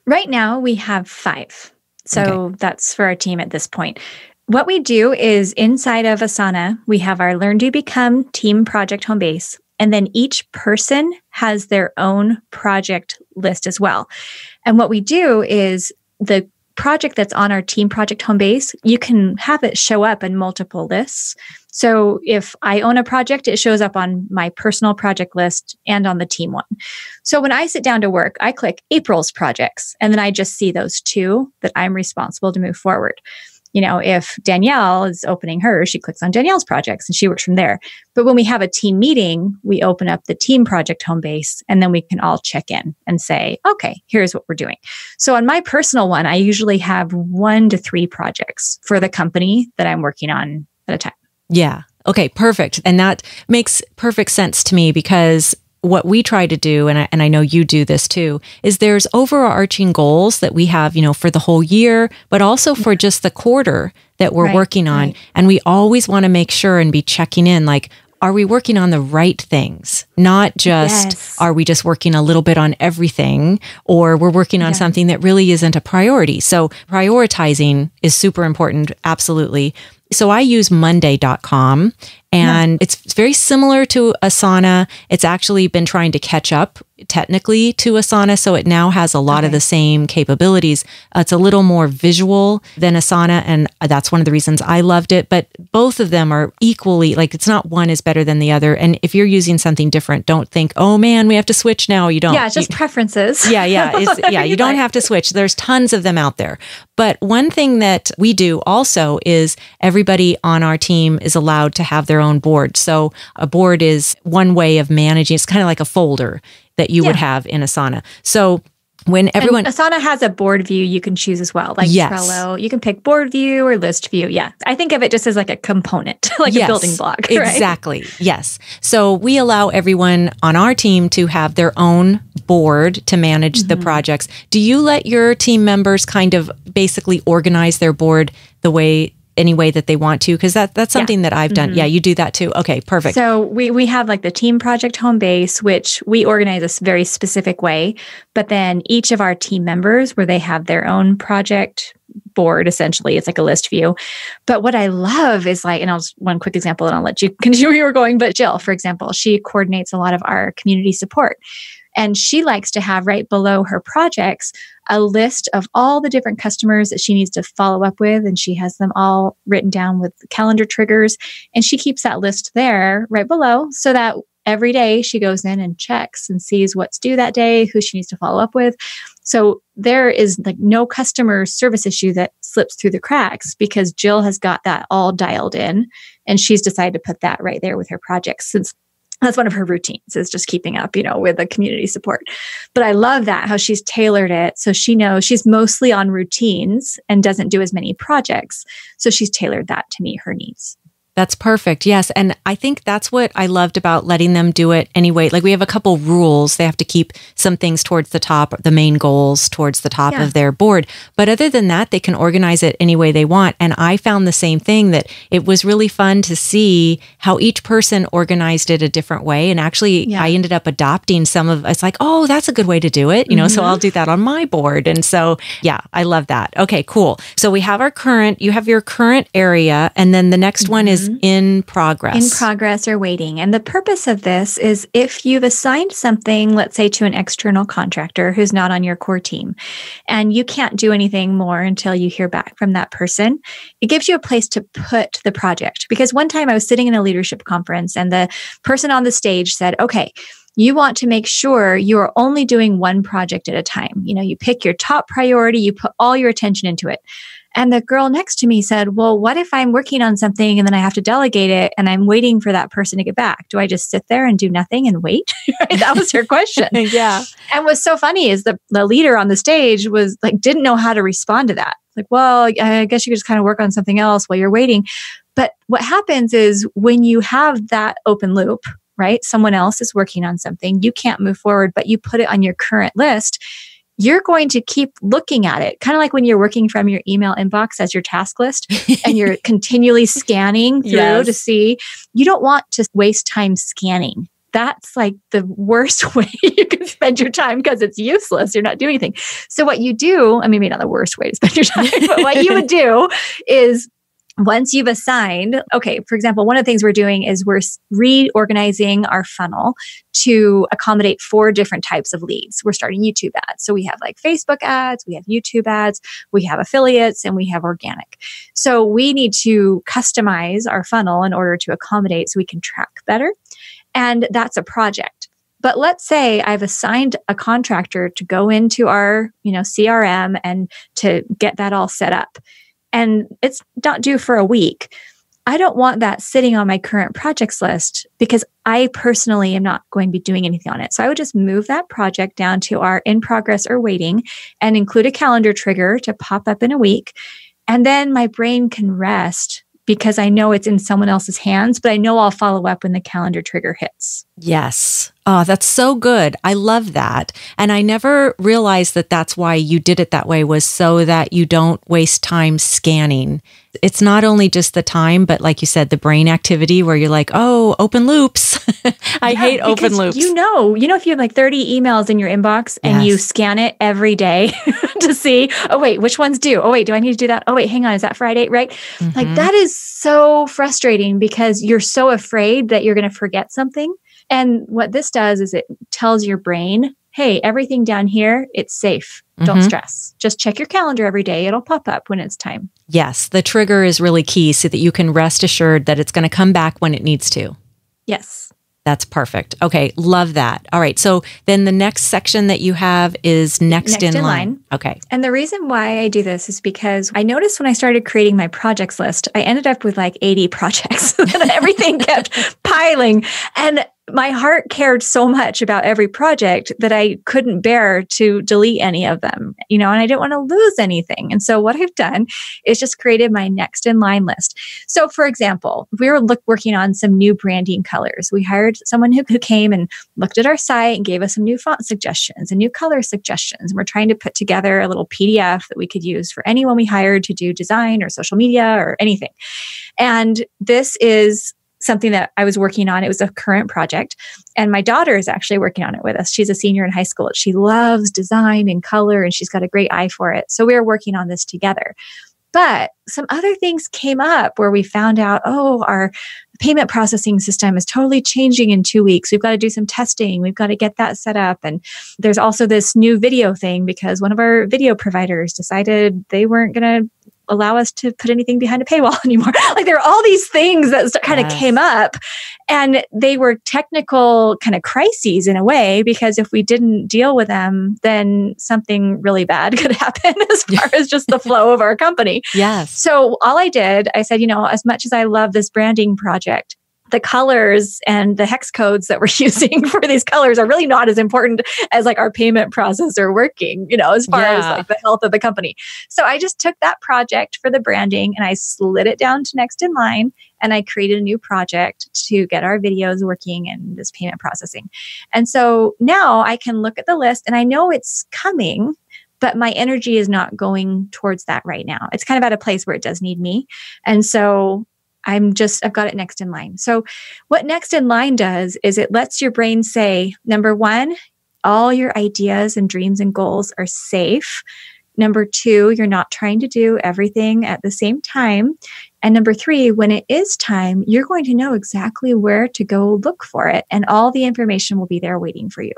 Right now, we have five. So okay. that's for our team at this point. What we do is inside of Asana, we have our Learn to Become team project home base. And then each person has their own project list as well. And what we do is the project that's on our team project home base, you can have it show up in multiple lists. So if I own a project, it shows up on my personal project list and on the team one. So when I sit down to work, I click April's projects and then I just see those two that I'm responsible to move forward you know, if Danielle is opening hers, she clicks on Danielle's projects and she works from there. But when we have a team meeting, we open up the team project home base and then we can all check in and say, okay, here's what we're doing. So on my personal one, I usually have one to three projects for the company that I'm working on at a time.
Yeah. Okay, perfect. And that makes perfect sense to me because what we try to do, and I, and I know you do this too, is there's overarching goals that we have, you know, for the whole year, but also for just the quarter that we're right, working on. Right. And we always want to make sure and be checking in like, are we working on the right things? Not just yes. are we just working a little bit on everything or we're working on yeah. something that really isn't a priority. So prioritizing is super important, absolutely. So I use monday.com and yeah. it's very similar to Asana. It's actually been trying to catch up technically to Asana. So it now has a lot okay. of the same capabilities. Uh, it's a little more visual than Asana. And uh, that's one of the reasons I loved it. But both of them are equally like it's not one is better than the other. And if you're using something different, don't think, oh man, we have to switch now. You don't. Yeah, just you,
preferences. Yeah, yeah. <laughs> yeah, you don't have
to switch. There's tons of them out there. But one thing that we do also is everybody on our team is allowed to have their their own board. So a board is one way of managing. It's kind of like a folder that you yeah. would have in Asana. So when everyone and
Asana has a board view you can choose as well, like yes. Trello. You can pick board view or list view. Yeah, I think of it just as like a component, <laughs> like yes, a building block. Right? Exactly.
Yes. So we allow everyone on our team to have their own board to manage mm-hmm. the projects. Do you let your team members kind of basically organize their board the way any way that they want to because that that's something yeah. that I've done. Mm-hmm. Yeah, you do that too. Okay, perfect. So
we we have like the team project home base, which we organize this very specific way, but then each of our team members where they have their own project board essentially. It's like a list view. But what I love is like, and I'll just one quick example and I'll let you <laughs> continue where you were going. But Jill, for example, she coordinates a lot of our community support. And she likes to have right below her projects a list of all the different customers that she needs to follow up with. And she has them all written down with calendar triggers. And she keeps that list there right below so that every day she goes in and checks and sees what's due that day, who she needs to follow up with. So there is like no customer service issue that slips through the cracks because Jill has got that all dialed in and she's decided to put that right there with her projects since that's one of her routines is just keeping up, you know, with the community support. But I love that how she's tailored it. So she knows she's mostly on routines and doesn't do as many projects. So she's tailored that to meet her needs.
That's perfect. Yes. And I think that's what I loved about letting them do it anyway. Like we have a couple rules. They have to keep some things towards the top, the main goals towards the top yeah. of their board. But other than that, they can organize it any way they want. And I found the same thing that it was really fun to see how each person organized it a different way. And actually, yeah. I ended up adopting some of it's like, oh, that's a good way to do it. You know, mm-hmm. so I'll do that on my board. And so, yeah, I love that. Okay, cool. So we have our current, you have your current area. And then the next mm-hmm. one is Mm-hmm. in progress. In
progress or waiting. And the purpose of this is if you've assigned something, let's say to an external contractor who's not on your core team, and you can't do anything more until you hear back from that person, it gives you a place to put the project. Because one time I was sitting in a leadership conference and the person on the stage said, okay, you want to make sure you are only doing one project at a time. You know, you pick your top priority, you put all your attention into it. And the girl next to me said, Well, what if I'm working on something and then I have to delegate it and I'm waiting for that person to get back? Do I just sit there and do nothing and wait? right? <laughs> That was her question. <laughs> yeah. And what's so funny is the, the leader on the stage was like, didn't know how to respond to that. Like, well, I guess you could just kind of work on something else while you're waiting. But what happens is when you have that open loop, right? Someone else is working on something, you can't move forward, but you put it on your current list you're going to keep looking at it. Kind of like when you're working from your email inbox as your task list <laughs> and you're continually scanning through yes. to see. You don't want to waste time scanning that's like the worst <laughs> way you can spend your time because it's useless. You're not doing anything. So what you do, I mean, maybe not the worst way to spend your time, but what you would <laughs> do is once you've assigned, okay, for example, one of the things we're doing is we're reorganizing our funnel to accommodate four different types of leads. We're starting YouTube ads. So we have like Facebook ads, we have YouTube ads, we have affiliates, and we have organic. So we need to customize our funnel in order to accommodate so we can track better. And that's a project. But let's say I've assigned a contractor to go into our, you know, CRM and to get that all set up and it's not due for a week. I don't want that sitting on my current projects list because I personally am not going to be doing anything on it. So I would just move that project down to our in progress or waiting and include a calendar trigger to pop up in a week. And then my brain can rest because I know it's in someone else's hands, but I know I'll follow up when the calendar trigger hits.
Yes. Oh, that's so good. I love that. And I never realized that that's why you did it that way was so that you don't waste time scanning. It's not only just the time, but like you said, the brain activity where you're like, oh, open loops. <laughs>
I yeah, hate open loops. You know, you know, if you have like 30 emails in your inbox and yes. you scan it every day <laughs> to see, oh, wait, which one's do?" Oh, wait, do I need to do that? Oh, wait, hang on. Is that Friday? Right. Mm-hmm. Like that is so frustrating because you're so afraid that you're going to forget something and what this does is it tells your brain, hey, everything down here, it's safe. Don't mm-hmm. stress. Just check your calendar every day. It'll pop up when it's time.
Yes, the trigger is really key so that you can rest assured that it's going to come back when it needs to. Yes. That's perfect. Okay, love that. All right, so then the next section that you have is next, next in, in line. line. Okay.
And the reason why I do this is because I noticed when I started creating my projects list, I ended up with like 80 <laughs> projects and <laughs> everything kept piling. And my heart cared so much about every project that I couldn't bear to delete any of them, you know, and I didn't want to lose anything. And so what I've done is just created my next in line list. So for example, we were look, working on some new branding colors. We hired someone who, who <laughs> came and looked at our site and gave us some new font suggestions and new color suggestions. And we're trying to put together a little PDF that we could use for anyone we hired to do design or social media or anything. And this is something that I was working on. It was a current project. And my daughter is actually working on it with us. She's a senior in high school. She loves design and color, and she's got a great eye for it. So we are working on this together. But some other things came up where we found out, oh, our payment processing system is totally changing in two weeks. We've got to do some testing. We've got to get that set up. And there's also this new video thing because one of our video providers decided they weren't going to allow us to put anything behind a paywall <laughs> anymore. like there are all these things that kind yes. of came up and they were technical kind of crises in a way, because if we didn't deal with them, then something really bad <laughs> could happen <laughs> as far as just the flow of our company. Yes. So all I did, I said, you know, as much as I love this branding project, the colors and the hex codes that we're <laughs> using for these colors are really not as important as like our payment processor working, you know, as far yeah. as like the health of the company. So I just took that project for the branding and I slid it down to next in line and I created a new project to get our videos working and this payment processing. And so now I can look at the list and I know it's coming but my energy is not going towards that right now. It's kind of at a place where it does need me. And so I'm just, I've got it next in line. So, what next in line does is it lets your brain say, number one, all your ideas and dreams and goals are safe. Number two, you're not trying to do everything at the same time. And number three, when it is time, you're going to know exactly where to go look for it, and all the information will be there waiting for you.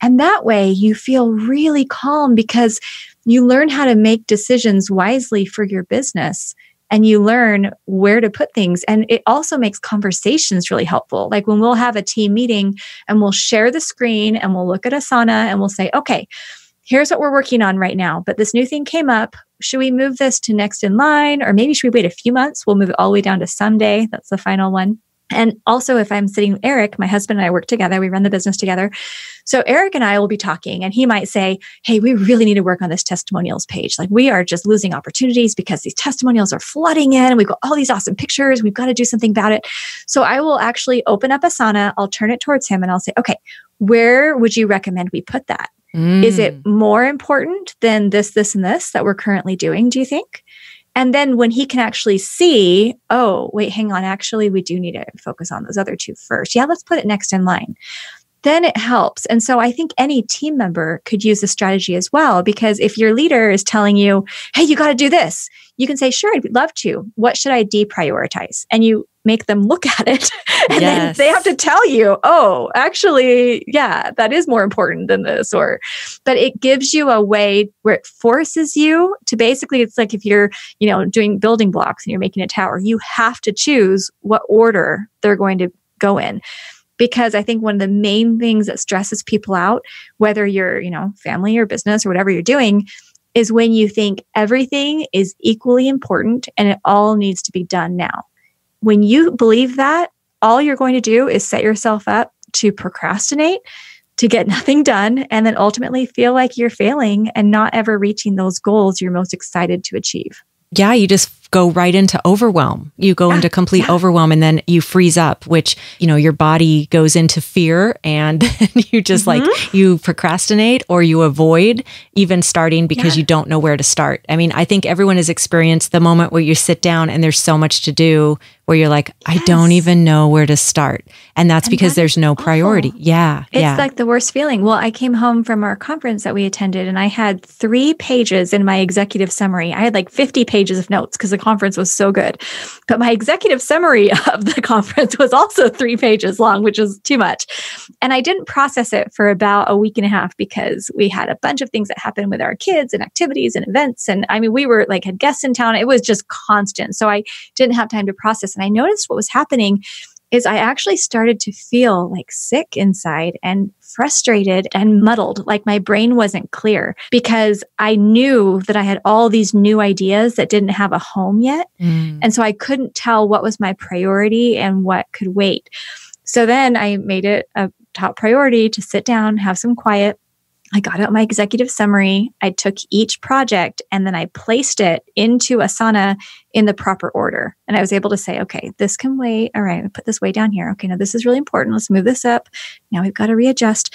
And that way, you feel really calm because you learn how to make decisions wisely for your business and you learn where to put things. And it also makes conversations really helpful. Like when we'll have a team meeting and we'll share the screen and we'll look at Asana and we'll say, okay, here's what we're working on right now, but this new thing came up. Should we move this to next in line? Or maybe should we wait a few months? We'll move it all the way down to someday. That's the final one. And also, if I'm sitting Eric, my husband and I work together, we run the business together. So, Eric and I will be talking, and he might say, Hey, we really need to work on this testimonials page. Like, we are just losing opportunities because these testimonials are flooding in, and we've got all these awesome pictures. We've got to do something about it. So, I will actually open up Asana, I'll turn it towards him, and I'll say, Okay, where would you recommend we put that? Mm. Is it mm. more important than this, this, and this that we're currently doing, do you think? And then when he can actually see, oh, wait, hang on, actually, we do need to focus on those other two first. Yeah, let's put it next in line. Then it helps. And so I think any team member could use this strategy as well, because if your leader is telling you, hey, you got to do this, you can say, sure, I'd love to. What should I deprioritize? And you make them look <laughs> at it. and yes. they have to tell you, oh, actually, yeah, that is more important than this. Or, but it gives you a way where it forces you to basically, it's like if you're, you know, doing building blocks and you're making a tower, you have to choose what order they're going to go in because I think one of the main things that stresses people out, whether you're, you know, family or business or whatever you're doing, is when you think everything is equally important and it all needs to be done now. When you believe that, all you're going to do is set yourself up to procrastinate, to get <laughs> nothing done, and then ultimately feel like you're failing and not ever reaching those goals you're most excited to achieve.
Yeah, you just go right into overwhelm. You go yeah, into complete yeah. overwhelm and then you freeze up, which, you know, your body goes into fear and <laughs> you just mm-hmm. like you procrastinate or you avoid even starting because yeah. you don't know where to start. I mean, I think everyone has experienced the moment where you sit down and there's so much to do where you're like, yes. I don't even know where to start. And that's and because that there's no awful. priority. Yeah. It's yeah. like
the worst feeling. Well, I came home from our conference that we attended and I had three pages in my executive summary. I had like 50 pages of notes because the conference was so good. But my executive summary <laughs> of the conference was also three pages long, which was too much. And I didn't process it for about a week and a half because we had a bunch of things that happened with our kids and activities and events. And I mean, we were like had guests in town. It was just constant. So I didn't have time to process and I noticed what was happening is I actually started to feel like sick inside and frustrated and muddled, like my brain wasn't clear because I knew that I had all these new ideas that didn't have a home yet. Mm. And so I couldn't tell what was my priority and what could wait. So then I made it a top priority to sit down, have some quiet, I got out my executive summary. I took each project and then I placed it into Asana in the proper order. And I was able to say, okay, this can wait. All right, put this way down here. Okay, now this is really important. Let's move this up. Now we've got to readjust.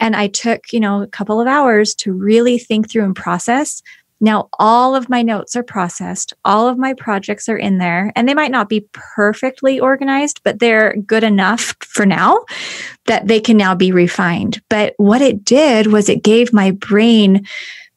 And I took, you know, a couple of hours to really think through and process now, all of my notes are processed, all of my projects are in there, and they might not be perfectly organized, but they're good enough for now that they can now be refined. But what it did was it gave my brain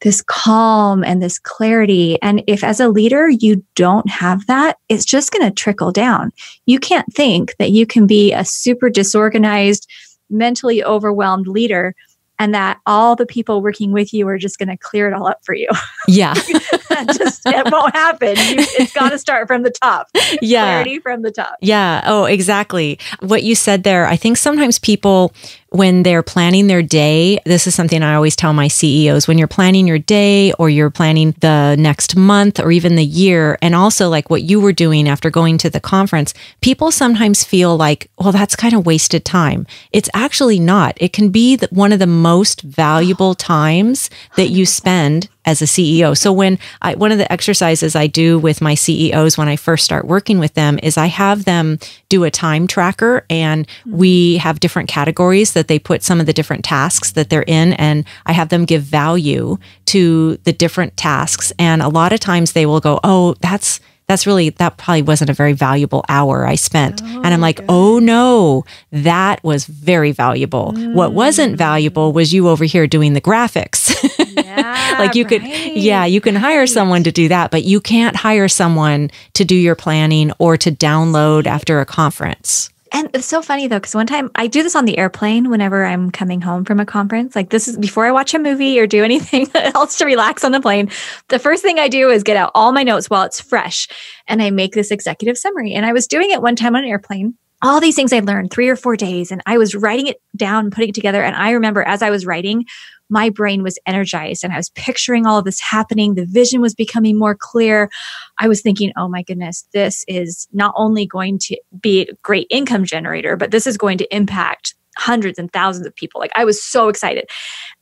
this calm and this clarity. And if as a leader, you don't have that, it's just going to trickle down. You can't think that you can be a super disorganized, mentally overwhelmed leader and that all the people working with you are just going to clear it all up for you. Yeah. <laughs> just it won't happen. You, it's got to start from the top. Yeah. Clarity from the top. Yeah.
Oh, exactly. What you said there, I think sometimes people when they're planning their day, this is something I always tell my CEOs when you're planning your day or you're planning the next month or even the year, and also like what you were doing after going to the conference, people sometimes feel like, well, that's kind of wasted time. It's actually not. It can be the, one of the most valuable times that you spend as a CEO. So when I, one of the exercises I do with my CEOs when I first start working with them is I have them do a time tracker and we have different categories that they put some of the different tasks that they're in and I have them give value to the different tasks and a lot of times they will go, "Oh, that's that's really, that probably wasn't a very valuable hour I spent. Oh, and I'm like, oh no, that was very valuable. Mm. What wasn't mm. valuable was you over here doing the graphics. Yeah, <laughs> like you right. could, yeah, you can hire right. someone to do that, but you can't hire someone to do your planning or to download after a
conference and it's so funny though, because one time I do this on the airplane whenever I'm coming home from a conference. Like this is before I watch a movie or do <laughs> anything else to relax on the plane. The first thing I do is get out all my notes while it's fresh and I make this executive summary. And I was doing it one time on an airplane. All these things I learned three or four days, and I was writing it down, putting it together. And I remember as I was writing, my brain was energized and I was picturing all of this happening. The vision was becoming more clear. I was thinking, oh my goodness, this is not only going to be a great income generator, but this is going to impact hundreds and thousands of people. Like I was so excited.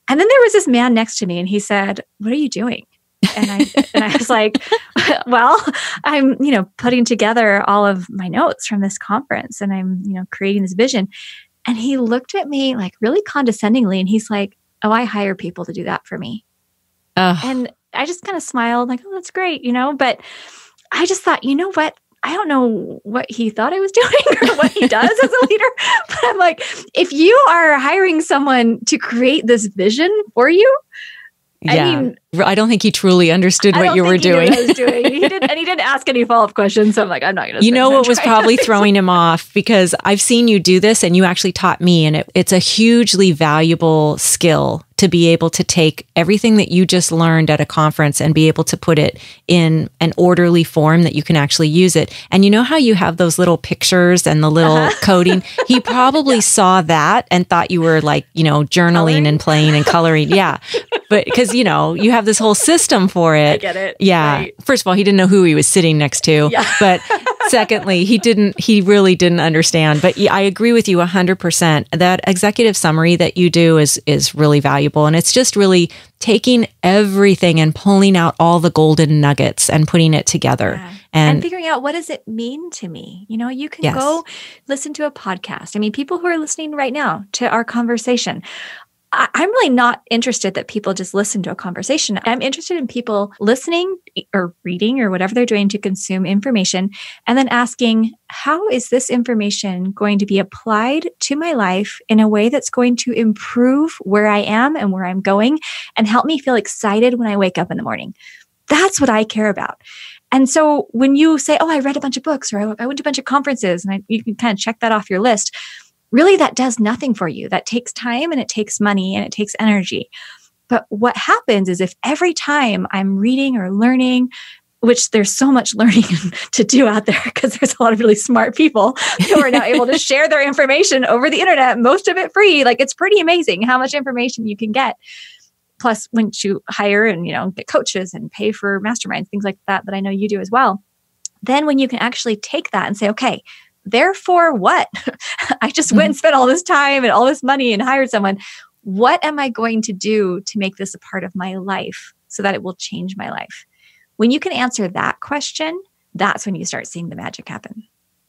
And then there was this man next to me and he said, What are you doing? and I and I was like, <laughs> well, I'm you know putting together all of my notes from this conference, and I'm you know creating this vision. And he looked at me like really condescendingly, and he's like, oh, I hire people to do that for me. Ugh. And I just kind of smiled, like, oh, that's great, you know? But I just thought, you know what? I don't know what he thought I was <laughs> doing or what he does as a leader, <laughs> but I'm like, if you are hiring someone to create this vision for you,
yeah. I mean, I don't think he truly understood what you were doing.
doing. he did, and he didn't ask any follow up questions. So I'm like, I'm not going to. You know what <laughs> was probably throwing
him off because I've seen you do this, and you actually taught me, and it, it's a hugely valuable skill to be able to take everything that you just learned at a conference and be able to put it in an orderly form that you can actually use it. And you know how you have those little pictures and the little uh-huh. coding? He <laughs> probably yeah. saw that and thought you were like, you know, journaling coloring? and playing and coloring. yeah. But because, you know, you have this whole system for <laughs> it. I get it. Yeah. Right. First of all, he didn't know who he was sitting next to. Yeah. <laughs> But secondly, he didn't, he really didn't understand. But I agree with you 100%. That executive summary that you do is, is really valuable. And it's just really taking everything and pulling out all the golden nuggets and putting it together. Yeah. And, and,
figuring out what does it mean to me you know you can yes. go listen to a podcast i mean people who are listening right now to our conversation I, am really not interested that people just listen to a conversation. I'm interested in people listening or reading or whatever they're doing to consume information and then asking, how is this information going to be applied to my life in a way that's going to improve where I am and where I'm going and help me feel excited when I wake up in the morning? That's what I care about. And so when you say, oh, I read a bunch of books or I, went to a bunch of conferences and I, you can kind of check that off your list really that does nothing for you. That takes time and it takes money and it takes energy. But what happens is if every time I'm reading or learning, which there's so much <laughs> learning <laughs> to do out there because there's a lot of really smart people who are now able to <laughs> share their information over the internet, most of it free. Like it's pretty amazing how much information you can get. Plus, once you hire and you know get coaches and pay for masterminds, things like that, that I know you do as well. Then when you can actually take that and say, okay, therefore what? <laughs> I just went and mm-hmm. spent all this time and all this money and hired someone. What am I going to do to make this a part of my life so that it will change my life? When you can answer that question, that's when you start seeing the magic happen.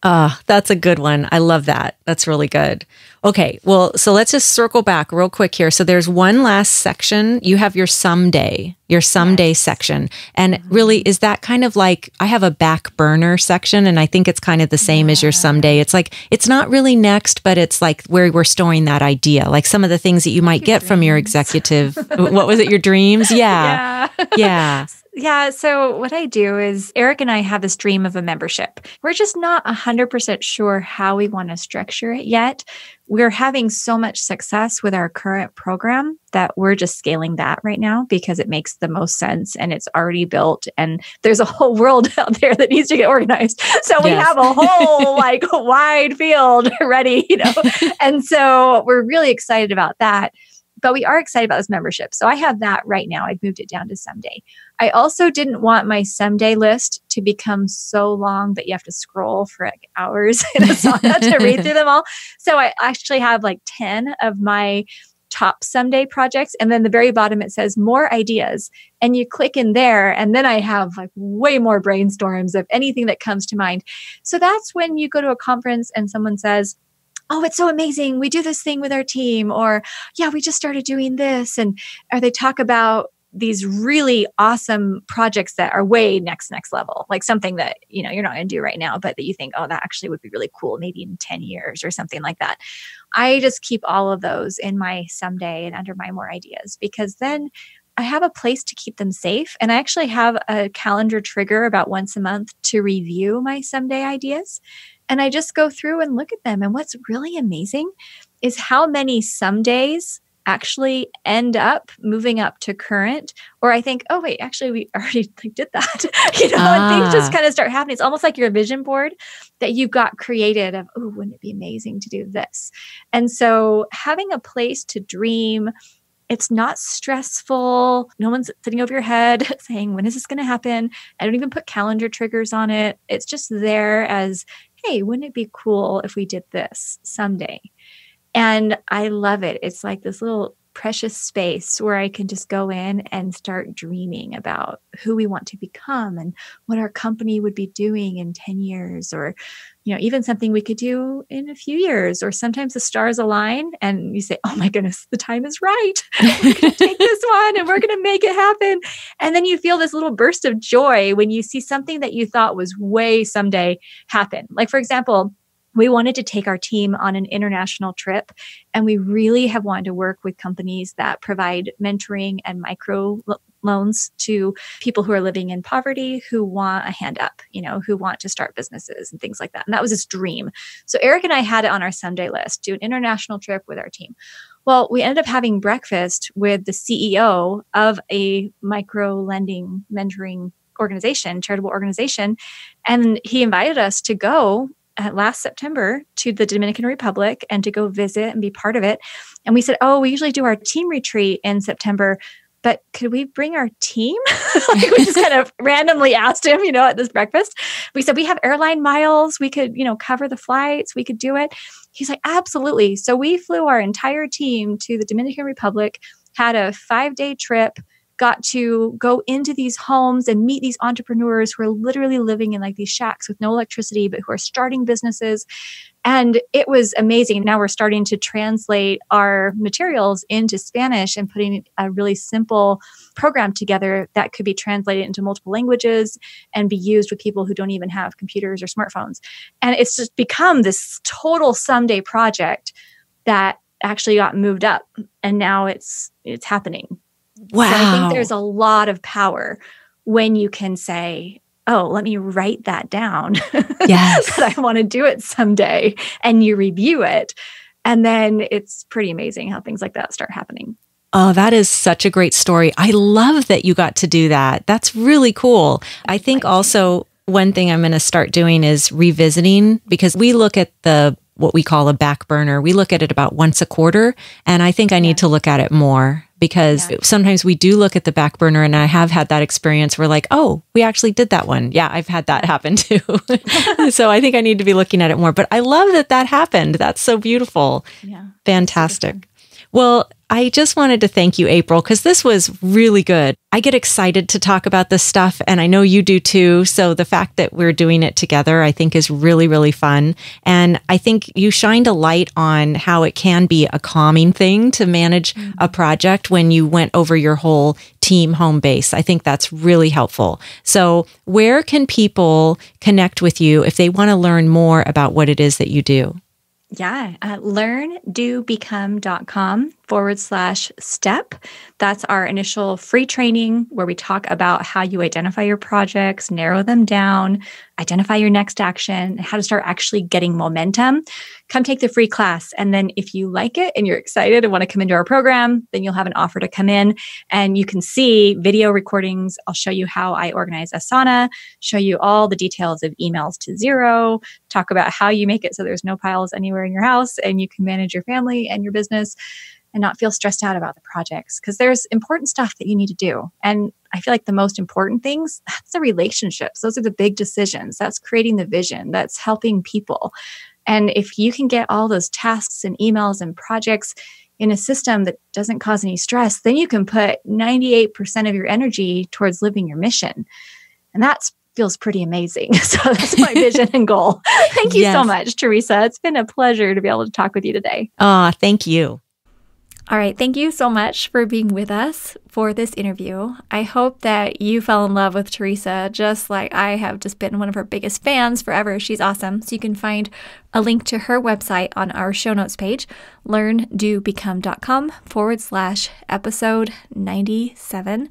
Ah, uh, that's a good one. I love that. That's really good. Okay, well, so let's just circle back real quick here. So there's one last section. You have your someday, your someday yes. section. And mm -hmm. really, is that kind of like I have a back burner section, and I think it's kind of the same yeah. as your someday. It's like it's not really next, but it's like where we're storing that idea, like some of the things that you might your get dreams. from your executive. what was it? Your dreams? <laughs> Yeah.
Yeah. yeah. Yeah. So, what I do is Eric and I have this dream of a membership. We're just not 100% sure how we want to structure it yet. We're having so much success with our current program that we're just scaling that right now because it makes the most sense and it's already built. And there's a whole world <laughs> out there that needs to get organized. So, yes. we have a whole <laughs> like wide field <laughs> ready, you know. and so, we're really excited about that. But we are excited about this membership. So, I have that right now. I've moved it down to someday. I also didn't want my someday list to become so long that you have to scroll for like hours <laughs> to read through them all. So I actually have like 10 of my top someday projects. And then the very bottom, it says more ideas. And you click in there. And then I have like way more brainstorms of anything that comes to mind. So that's when you go to a conference and someone says, oh it's so amazing we do this thing with our team or yeah we just started doing this and or they talk about these really awesome projects that are way next next level like something that you know you're not going to do right now but that you think oh that actually would be really cool maybe in 10 years or something like that i just keep all of those in my someday and under my more ideas because then I have a place to keep them safe. And I actually have a calendar trigger about once a month to review my someday ideas. And I just go through and look at them. And what's really amazing is how many some days actually end up moving up to current or i think oh wait actually we <laughs> already like, did that <laughs> you know ah. and things just ah. kind of start happening it's almost like your vision board that you've got created of oh wouldn't it be amazing to do this and so having a place to dream it's not stressful. No one's sitting over your head <laughs> saying, when is this going to happen? I don't even put calendar triggers on it. It's just there as, hey, wouldn't it be cool if we did this someday? And I love it. It's like this little precious space where I can just go in and start dreaming about who we want to become and what our company would be doing in 10 years or you know even something we could do in a few years or sometimes the stars align and you say oh my goodness the time is right <laughs> we're going <laughs> to take this one and we're going to make it happen and then you feel this little burst of joy when you see something that you thought was way someday happen like for example we wanted to take our team on an international trip and we really have wanted to work with companies that provide mentoring and micro loans to people who are living in poverty who want a hand up you know who want to start businesses and things like that and that was his dream so eric and i had it on our Sunday list do an international trip with our team well we ended up having breakfast with the ceo of a micro lending mentoring organization charitable organization and he invited us to go uh, last September to the Dominican Republic and to go visit and be part of it. And we said, "Oh, we usually do our team retreat in September." But could we bring our team? <laughs> like we just kind of <laughs> randomly asked him, you know, at this breakfast. We said, we have airline miles. We could, you know, cover the flights. We could do it. He's like, absolutely. So we flew our entire team to the Dominican Republic, had a five day trip got to go into these homes and meet these entrepreneurs who are literally living in like these shacks with no electricity, but who are starting businesses. And it was amazing. Now we're starting to translate our materials into Spanish and putting a really simple program together that could be translated into multiple languages and be used with people who don't even have computers or smartphones. And it's just become this total someday project that actually got moved up and now it's it's happening
Wow. So I think there's
a lot of power when you can say, oh, let me write that down. <laughs> Yes. that I want to do it someday. And you review it. And then it's pretty amazing how things like that start happening.
Oh, that is such a great story. I love that you got to do that. That's really cool. I think also one thing I'm going to start doing is revisiting because we look at the what we call a back burner. We look at it about once a quarter, and I think I need yeah. to look at it more because yeah. sometimes we do look at the back burner and I have had that experience where like, oh, we actually did that one. Yeah, I've had that happen too. <laughs> so I think I need to be looking at it more, but I love that that happened. That's so beautiful. Yeah. Fantastic. Well, I just wanted to thank you, April, because this was really good. I get excited to talk about this stuff, and I know you do too. So the fact that we're doing it together, I think, is really, really fun. And I think you shined a light on how it can be a calming thing to manage a mm-hmm. project when you went over your whole team home base. I think that's really helpful. So, where can people connect with you if they want to learn more about what it is that you do?
Yeah, uh, learndoBecome.com forward slash step. That's our initial free training where we talk about how you identify your projects, narrow them down, identify your next action, and how to start actually getting momentum. Come take the free class. And then if you like it and you're excited and want to come into our program, then you'll have an offer to come in and you can see video recordings. I'll show you how I organize Asana, show you all the details of emails to zero, talk about how you make it so there's no piles anywhere in your house and you can manage your family and your business and not feel stressed out about the projects because there's important stuff that you need to do. And I feel like the most important things, <laughs> that's the relationships. Those are the big decisions. That's creating the vision. That's helping people. And if you can get all those tasks and emails and projects in a system that doesn't cause any stress, then you can put 98% of your energy towards living your mission. And that's feels pretty amazing. <laughs> So that's my vision and goal. <laughs> Thank you yes. so much, Teresa. It's been a pleasure to be able to talk with you today.
Ah, thank you.
All right, thank you so much for being with us for this interview. I hope that you fell in love with Teresa, just like I have just been one of her biggest fans forever. She's awesome. So you can find a link to her website on our show notes page, learndobecome.com forward slash episode 97.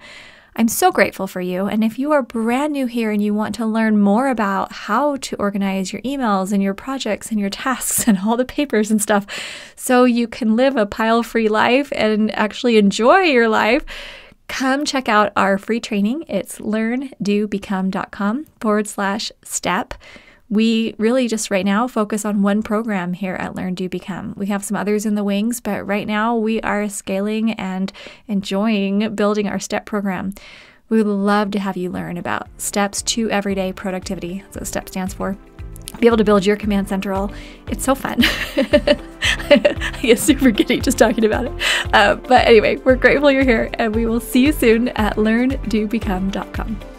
I'm so grateful for you. And if you are brand new here and you want to learn more about how to organize your emails and your projects and your tasks <laughs> and all the papers and stuff so you can live a pile free life and actually enjoy your life, come check out our free training. It's learndobecome.com forward slash step we really just right now focus on one program here at Learn Do Become. We have some others in the wings, but right now we are scaling and enjoying building our STEP program. We would love to have you learn about steps to everyday productivity. That's what STEP stands for. Be able to build your command central. It's so fun. <laughs> I get super giddy just talking about it. Uh, but anyway, we're grateful you're here and we will see you soon at learndobecome.com.